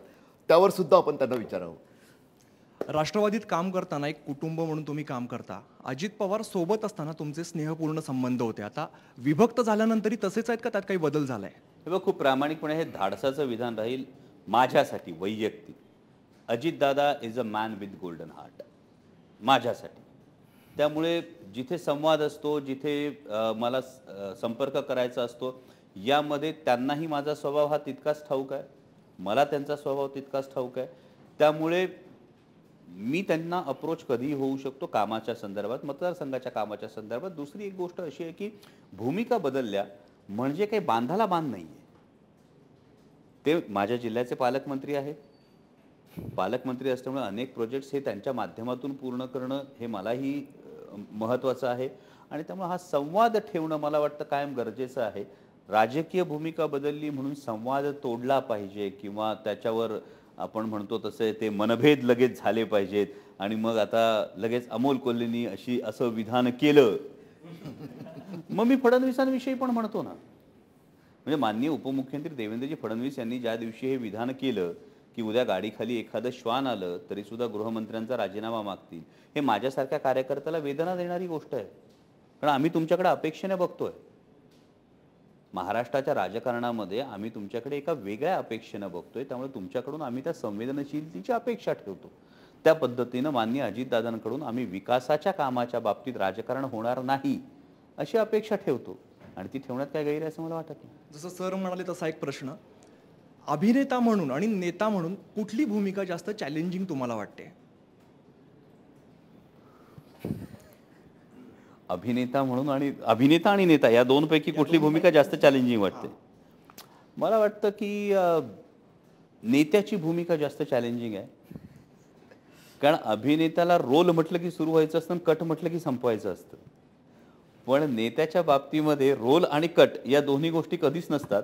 त्यावर सुद्धा आपण त्यांना विचारावं राष्ट्रवादीत काम करताना एक कुटुंब म्हणून तुम्ही काम करता अजित पवार सोबत असताना तुमचे स्नेहपूर्ण संबंध होते आता विभक्त झाल्यानंतरही तसेच आहेत का त्यात काही बदल झाला आहे हे बघ खूप प्रामाणिकपणे हे धाडसाचं विधान राहील माझ्यासाठी वैयक्तिक Ajitdada is a man with golden heart माझ्यासाठी त्यामुळे जिथे संवाद असतो जिथे मला संपर्क करायचा असतो यामध्ये त्यांनाही माझा स्वभाव हा तितकाच ठाऊक आहे मला त्यांचा स्वभाव तितकाच ठाऊक आहे त्यामुळे मी त्यांना अप्रोच कधी होऊ शकतो कामाच्या संदर्भात मतदारसंघाच्या कामाच्या संदर्भात दुसरी एक गोष्ट अशी आहे की भूमिका बदलल्या म्हणजे काही बांधाला बांध नाही आहे ते माझ्या जिल्ह्याचे पालकमंत्री आहेत पालकमंत्री असल्यामुळे अनेक प्रोजेक्ट्स हे त्यांच्या माध्यमातून पूर्ण करणं हे मलाही महत्त्वाचं आहे आणि त्यामुळे हा संवाद ठेवणं मला वाटतं कायम गरजेचं आहे राजकीय भूमिका बदलली म्हणून संवाद तोडला पाहिजे किंवा त्याच्यावर आपण म्हणतो तसे ते मनभेद लगेच झाले पाहिजेत आणि मग आता लगेच अमोल कोल्हेनी अशी असं विधान केलं मग मी फडणवीसांविषयी पण म्हणतो ना म्हणजे माननीय उपमुख्यमंत्री देवेंद्रजी फडणवीस यांनी ज्या दिवशी हे विधान केलं की उद्या गाडीखाली एखादं श्वान आलं तरी सुद्धा गृहमंत्र्यांचा राजीनामा मागतील हे माझ्यासारख्या कार्यकर्त्याला वेदना देणारी गोष्ट आहे कारण आम्ही तुमच्याकडे अपेक्षेने बघतोय महाराष्ट्राच्या राजकारणामध्ये आम्ही तुमच्याकडे एका वेगळ्या अपेक्षेनं बघतोय त्यामुळे तुमच्याकडून आम्ही त्या संवेदनशीलतेची अपेक्षा ठेवतो त्या पद्धतीनं मान्य अजितदादांकडून आम्ही विकासाच्या कामाच्या बाबतीत राजकारण होणार नाही अशी अपेक्षा ठेवतो आणि ती ठेवण्यात काय गैर असं मला वाटत नाही जसं सर म्हणाले तसा एक प्रश्न अभिनेता म्हणून आणि नेता म्हणून कुठली भूमिका जास्त चॅलेंजिंग तुम्हाला वाटते अभिनेता म्हणून आणि अभिनेता आणि नेता या दोनपैकी कुठली भूमिका जास्त चॅलेंजिंग वाटते मला वाटतं की नेत्याची भूमिका जास्त चॅलेंजिंग आहे कारण अभिनेत्याला रोल म्हटलं की सुरू व्हायचं असतं कट म्हटलं की संपवायचं असतं पण नेत्याच्या बाबतीमध्ये रोल आणि कट या दोन्ही गोष्टी कधीच नसतात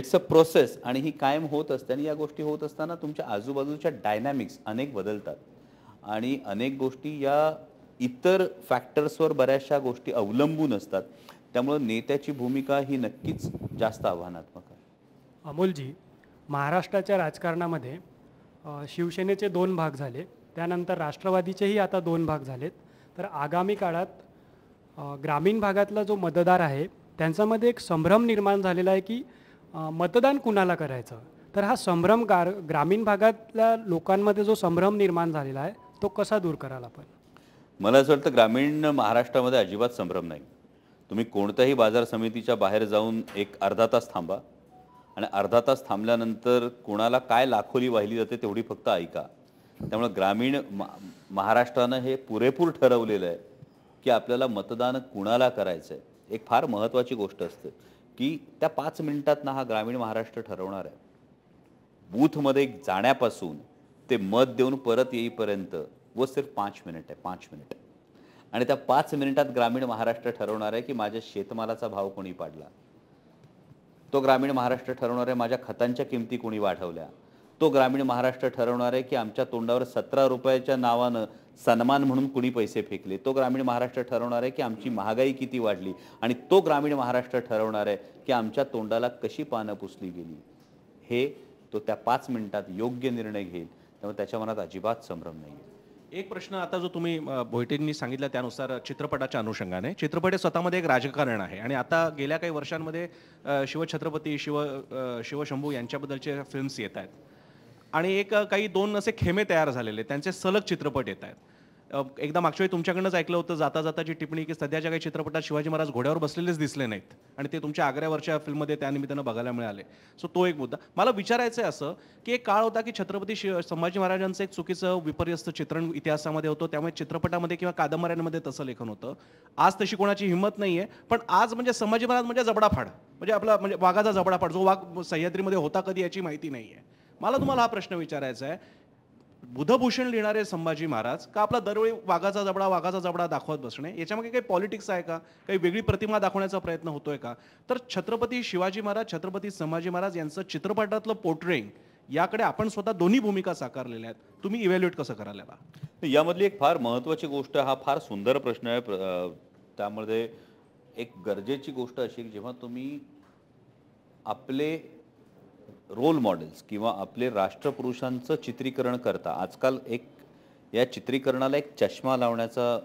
इट्स अ प्रोसेस आणि ही कायम होत असते आणि या गोष्टी होत असताना तुमच्या आजूबाजूच्या डायनॅमिक्स अनेक बदलतात आणि अनेक गोष्टी या इतर फॅक्टर्सवर बऱ्याचशा गोष्टी अवलंबून असतात त्यामुळं नेत्याची भूमिका ही नक्कीच जास्त आव्हानात्मक आहे अमोलजी महाराष्ट्राच्या राजकारणामध्ये शिवसेनेचे दोन भाग झाले त्यानंतर राष्ट्रवादीचेही आता दोन भाग झालेत तर आगामी काळात ग्रामीण भागातला जो मतदार आहे त्यांच्यामध्ये एक संभ्रम निर्माण झालेला आहे की मतदान कुणाला करायचं तर हा संभ्रम ग्रामीण भागातल्या लोकांमध्ये जो संभ्रम निर्माण झालेला आहे तो कसा दूर कराल आपण मला असं वाटतं ग्रामीण महाराष्ट्रामध्ये अजिबात संभ्रम नाही तुम्ही कोणत्याही बाजार समितीच्या बाहेर जाऊन एक अर्धा तास थांबा आणि अर्धा तास थांबल्यानंतर कोणाला काय लाखोली वाहिली जाते तेवढी फक्त ऐका त्यामुळे ग्रामीण मा महाराष्ट्रानं हे पुरेपूर ठरवलेलं आहे की आपल्याला मतदान कुणाला करायचं आहे एक फार महत्त्वाची गोष्ट असते की त्या पाच मिनिटात ना हा ग्रामीण महाराष्ट्र ठरवणार आहे बूथमध्ये जाण्यापासून ते मत देऊन परत येईपर्यंत व सिर्फ पाच मिनिट आहे पाच मिनिट आणि त्या पाच मिनिटात ग्रामीण महाराष्ट्र ठरवणार आहे की माझ्या शेतमालाचा भाव कोणी पाडला तो ग्रामीण महाराष्ट्र ठरवणार आहे माझ्या खतांच्या किमती कोणी वाढवल्या तो ग्रामीण महाराष्ट्र ठरवणार आहे की आमच्या तोंडावर सतरा रुपयाच्या नावानं सन्मान म्हणून कुणी पैसे फेकले तो ग्रामीण महाराष्ट्र ठरवणार आहे की आमची महागाई किती वाढली आणि तो ग्रामीण महाराष्ट्र ठरवणार आहे की आमच्या तोंडाला कशी पानं पुसली गेली हे तो त्या पाच मिनिटात योग्य निर्णय घेईल त्यामुळे त्याच्या मनात अजिबात संभ्रम नाही एक प्रश्न आता जो तुम्ही भोयटेंनी सांगितला त्यानुसार चित्रपटाच्या अनुषंगाने चित्रपट हे स्वतःमध्ये एक राजकारण आहे आणि आता गेल्या काही वर्षांमध्ये शिवछत्रपती शिव शिवशंभू यांच्याबद्दलचे फिल्म्स येत आहेत आणि एक काही दोन असे खेमे तयार झालेले त्यांचे सलग चित्रपट येत आहेत एकदा मागच्या वेळी तुमच्याकडनंच ऐकलं होतं जाता जाताची टिप्पणी की सध्याच्या काही चित्रपटात शिवाजी महाराज घोड्यावर बसलेलेच दिसले नाहीत आणि ते तुमच्या आग्र्यावरच्या फिल्ममध्ये त्यानिमित्तानं बघायला मिळाले सो तो एक मुद्दा मला विचारायचं आहे असं की एक काळ होता की छत्रपती शिव संभाजी महाराजांचं एक चुकीचं विपर्यस्त चित्रण इतिहासामध्ये होतं त्यामुळे चित्रपटामध्ये किंवा कादंबऱ्यांमध्ये तसं लेखन होतं आज तशी कोणाची हिंमत नाही आहे पण आज म्हणजे संभाजी महाराज म्हणजे जबडाफाड म्हणजे आपला म्हणजे वाघाचा जबडाफाड जो वाघ सह्याद्रीमध्ये होता कधी याची माहिती नाही आहे मला तुम्हाला हा प्रश्न विचारायचा आहे बुधभूषण लिहिणारे संभाजी महाराज का आपला दरवेळी वाघाचा जबडा वाघाचा जबडा दाखवत बसणे याच्यामध्ये काही पॉलिटिक्स आहे का काही वेगळी प्रतिमा दाखवण्याचा प्रयत्न होतोय का तर छत्रपती शिवाजी महाराज छत्रपती संभाजी महाराज यांचं चित्रपटातलं पोर्ट्रेंग याकडे आपण स्वतः दोन्ही भूमिका साकारलेल्या आहेत तुम्ही इव्हॅल्युएट कसं कराल याला यामधली एक फार महत्त्वाची गोष्ट हा फार सुंदर प्रश्न आहे त्यामध्ये एक गरजेची गोष्ट अशी जेव्हा तुम्ही आपले रोल मॉडेल्स किंवा आपले राष्ट्रपुरुषांचं चित्रीकरण करता आजकाल एक या चित्रीकरणाला एक चष्मा लावण्याचं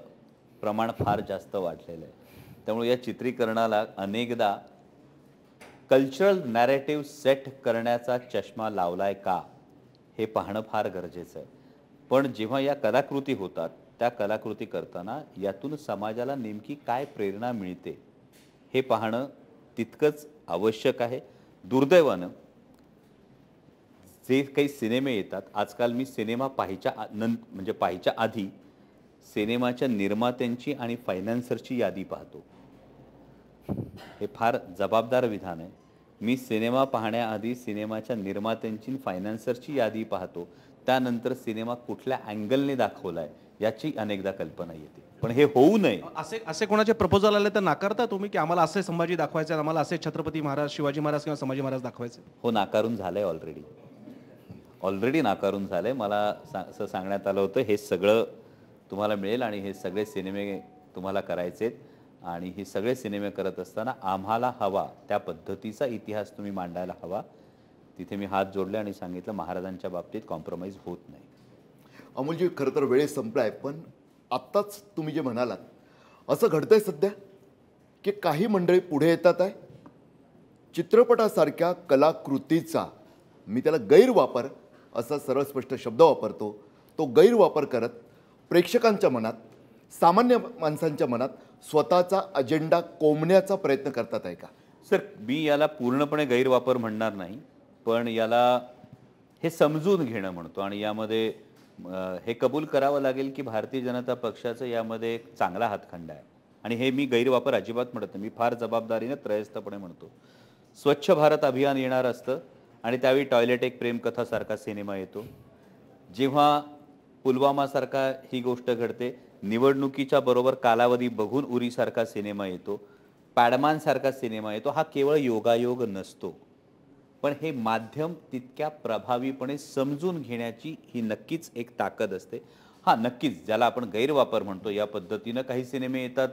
प्रमाण फार जास्त वाढलेलं आहे त्यामुळे या चित्रीकरणाला अनेकदा कल्चरल नॅरेटिव्ह सेट करण्याचा चष्मा लावला आहे का हे पाहणं फार गरजेचं आहे पण जेव्हा या कलाकृती होतात त्या कलाकृती करताना यातून समाजाला नेमकी काय प्रेरणा मिळते हे पाहणं तितकंच आवश्यक आहे दुर्दैवानं जे काही सिनेमे येतात आजकाल मी सिनेमा पाहायच्या नं म्हणजे पाहायच्या आधी सिनेमाच्या निर्मात्यांची आणि फायनान्सरची यादी पाहतो हे फार जबाबदार विधान आहे मी सिनेमा पाहण्याआधी सिनेमाच्या निर्मात्यांची फायनान्सरची यादी पाहतो त्यानंतर सिनेमा कुठल्या अँगलने दाखवला आहे याची अनेकदा कल्पना येते पण हे होऊ नये असे असे कोणाचे प्रपोजल आले तर नाकारता तुम्ही की आम्हाला असे संभाजी दाखवायचे आम्हाला असे छत्रपती महाराज शिवाजी महाराज किंवा संभाजी महाराज दाखवायचे हो नाकारून झालंय ऑलरेडी ऑलरेडी नाकारून झालं आहे मला सा असं सांगण्यात आलं होतं हे सगळं तुम्हाला मिळेल आणि हे सगळे सिनेमे तुम्हाला करायचे आणि हे सगळे सिनेमे करत असताना आम्हाला हवा त्या पद्धतीचा इतिहास तुम्ही मांडायला हवा तिथे मी हात जोडले आणि सांगितलं महाराजांच्या बाबतीत कॉम्प्रोमाइज होत नाही अमोलजी खरं तर वेळ संपला आहे पण आत्ताच तुम्ही जे म्हणालात असं घडतंय सध्या की काही मंडळी पुढे येतात आहे चित्रपटासारख्या कलाकृतीचा मी त्याला गैरवापर असा सर्वस्पष्ट स्पष्ट शब्द वापरतो तो गैरवापर करत प्रेक्षकांच्या मनात सामान्य माणसांच्या मनात स्वतःचा अजेंडा कोंबण्याचा प्रयत्न करतात आहे का सर मी याला पूर्णपणे गैरवापर म्हणणार नाही पण याला हे समजून घेणं म्हणतो आणि यामध्ये हे कबूल करावं लागेल की भारतीय जनता पक्षाचं यामध्ये एक चांगला हातखंड आहे आणि हे मी गैरवापर अजिबात म्हणत नाही मी फार जबाबदारीने त्रयस्थपणे म्हणतो स्वच्छ भारत अभियान येणार असतं आणि त्यावेळी टॉयलेट एक प्रेमकथासारखा सिनेमा येतो जेव्हा पुलवामासारखा ही गोष्ट घडते निवडणुकीच्या बरोबर कालावधी बघून उरीसारखा सिनेमा येतो पॅडमानसारखा सिनेमा येतो हा केवळ योगायोग नसतो पण हे माध्यम तितक्या प्रभावीपणे समजून घेण्याची ही नक्कीच एक ताकद असते हा नक्कीच ज्याला आपण गैरवापर म्हणतो या पद्धतीनं काही सिनेमे येतात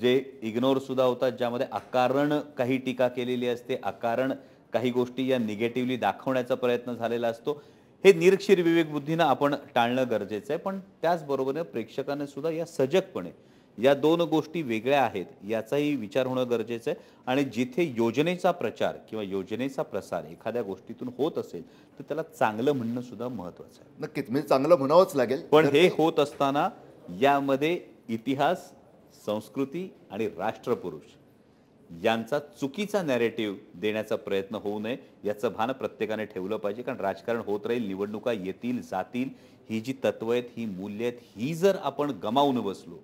जे इग्नोरसुद्धा होतात ज्यामध्ये अकारण काही टीका केलेली असते अकारण काही गोष्टी या निगेटिव्हली दाखवण्याचा प्रयत्न झालेला असतो हे निरक्षीर विवेक बुद्धीनं आपण टाळणं गरजेचं आहे पण त्याचबरोबर प्रेक्षकांना सुद्धा या सजगपणे या दोन गोष्टी वेगळ्या आहेत याचाही विचार होणं गरजेचं आहे आणि जिथे योजनेचा प्रचार किंवा योजनेचा प्रसार एखाद्या गोष्टीतून होत असेल तर त्याला चांगलं म्हणणं सुद्धा महत्वाचं आहे नक्कीच म्हणजे चांगलं म्हणावंच लागेल पण हे होत असताना यामध्ये इतिहास संस्कृती आणि राष्ट्रपुरुष यांचा चुकीचा नॅरेटिव्ह देण्याचा प्रयत्न होऊ नये याचं भान प्रत्येकाने ठेवलं पाहिजे कारण राजकारण होत राहील निवडणुका येतील जातील ही जी तत्व आहेत ही मूल्य आहेत ही जर आपण गमावून बसलो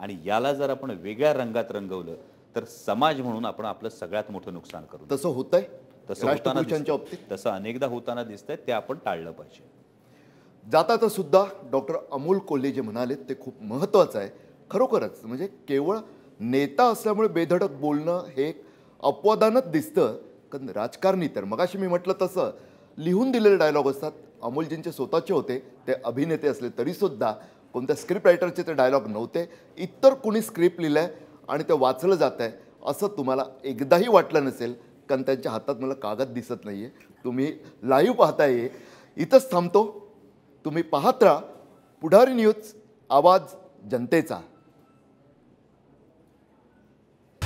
आणि याला जर आपण वेगळ्या रंगात रंगवलं तर समाज म्हणून आपण आपलं सगळ्यात मोठं नुकसान करू तसं होतंय तसं होताना तसं अनेकदा होताना आहे ते आपण टाळलं पाहिजे जाता सुद्धा डॉक्टर अमोल कोल्हे जे म्हणाले ते खूप महत्त्वाचं आहे खरोखरच म्हणजे केवळ नेता असल्यामुळे बेधडक बोलणं हे अपवादानच दिसतं कारण राजकारणी तर मगाशी मी म्हटलं तसं लिहून दिलेले डायलॉग असतात अमोलजींचे स्वतःचे होते ते अभिनेते असले तरीसुद्धा कोणत्या स्क्रिप्ट रायटरचे ते डायलॉग नव्हते इतर कुणी स्क्रिप्ट लिहिलं आहे आणि ते वाचलं जात आहे असं तुम्हाला एकदाही वाटलं नसेल कारण त्यांच्या हातात मला कागद दिसत नाही आहे तुम्ही लाईव्ह पाहताय इथंच थांबतो तुम्ही पाहत राहा पुढारी न्यूज आवाज जनतेचा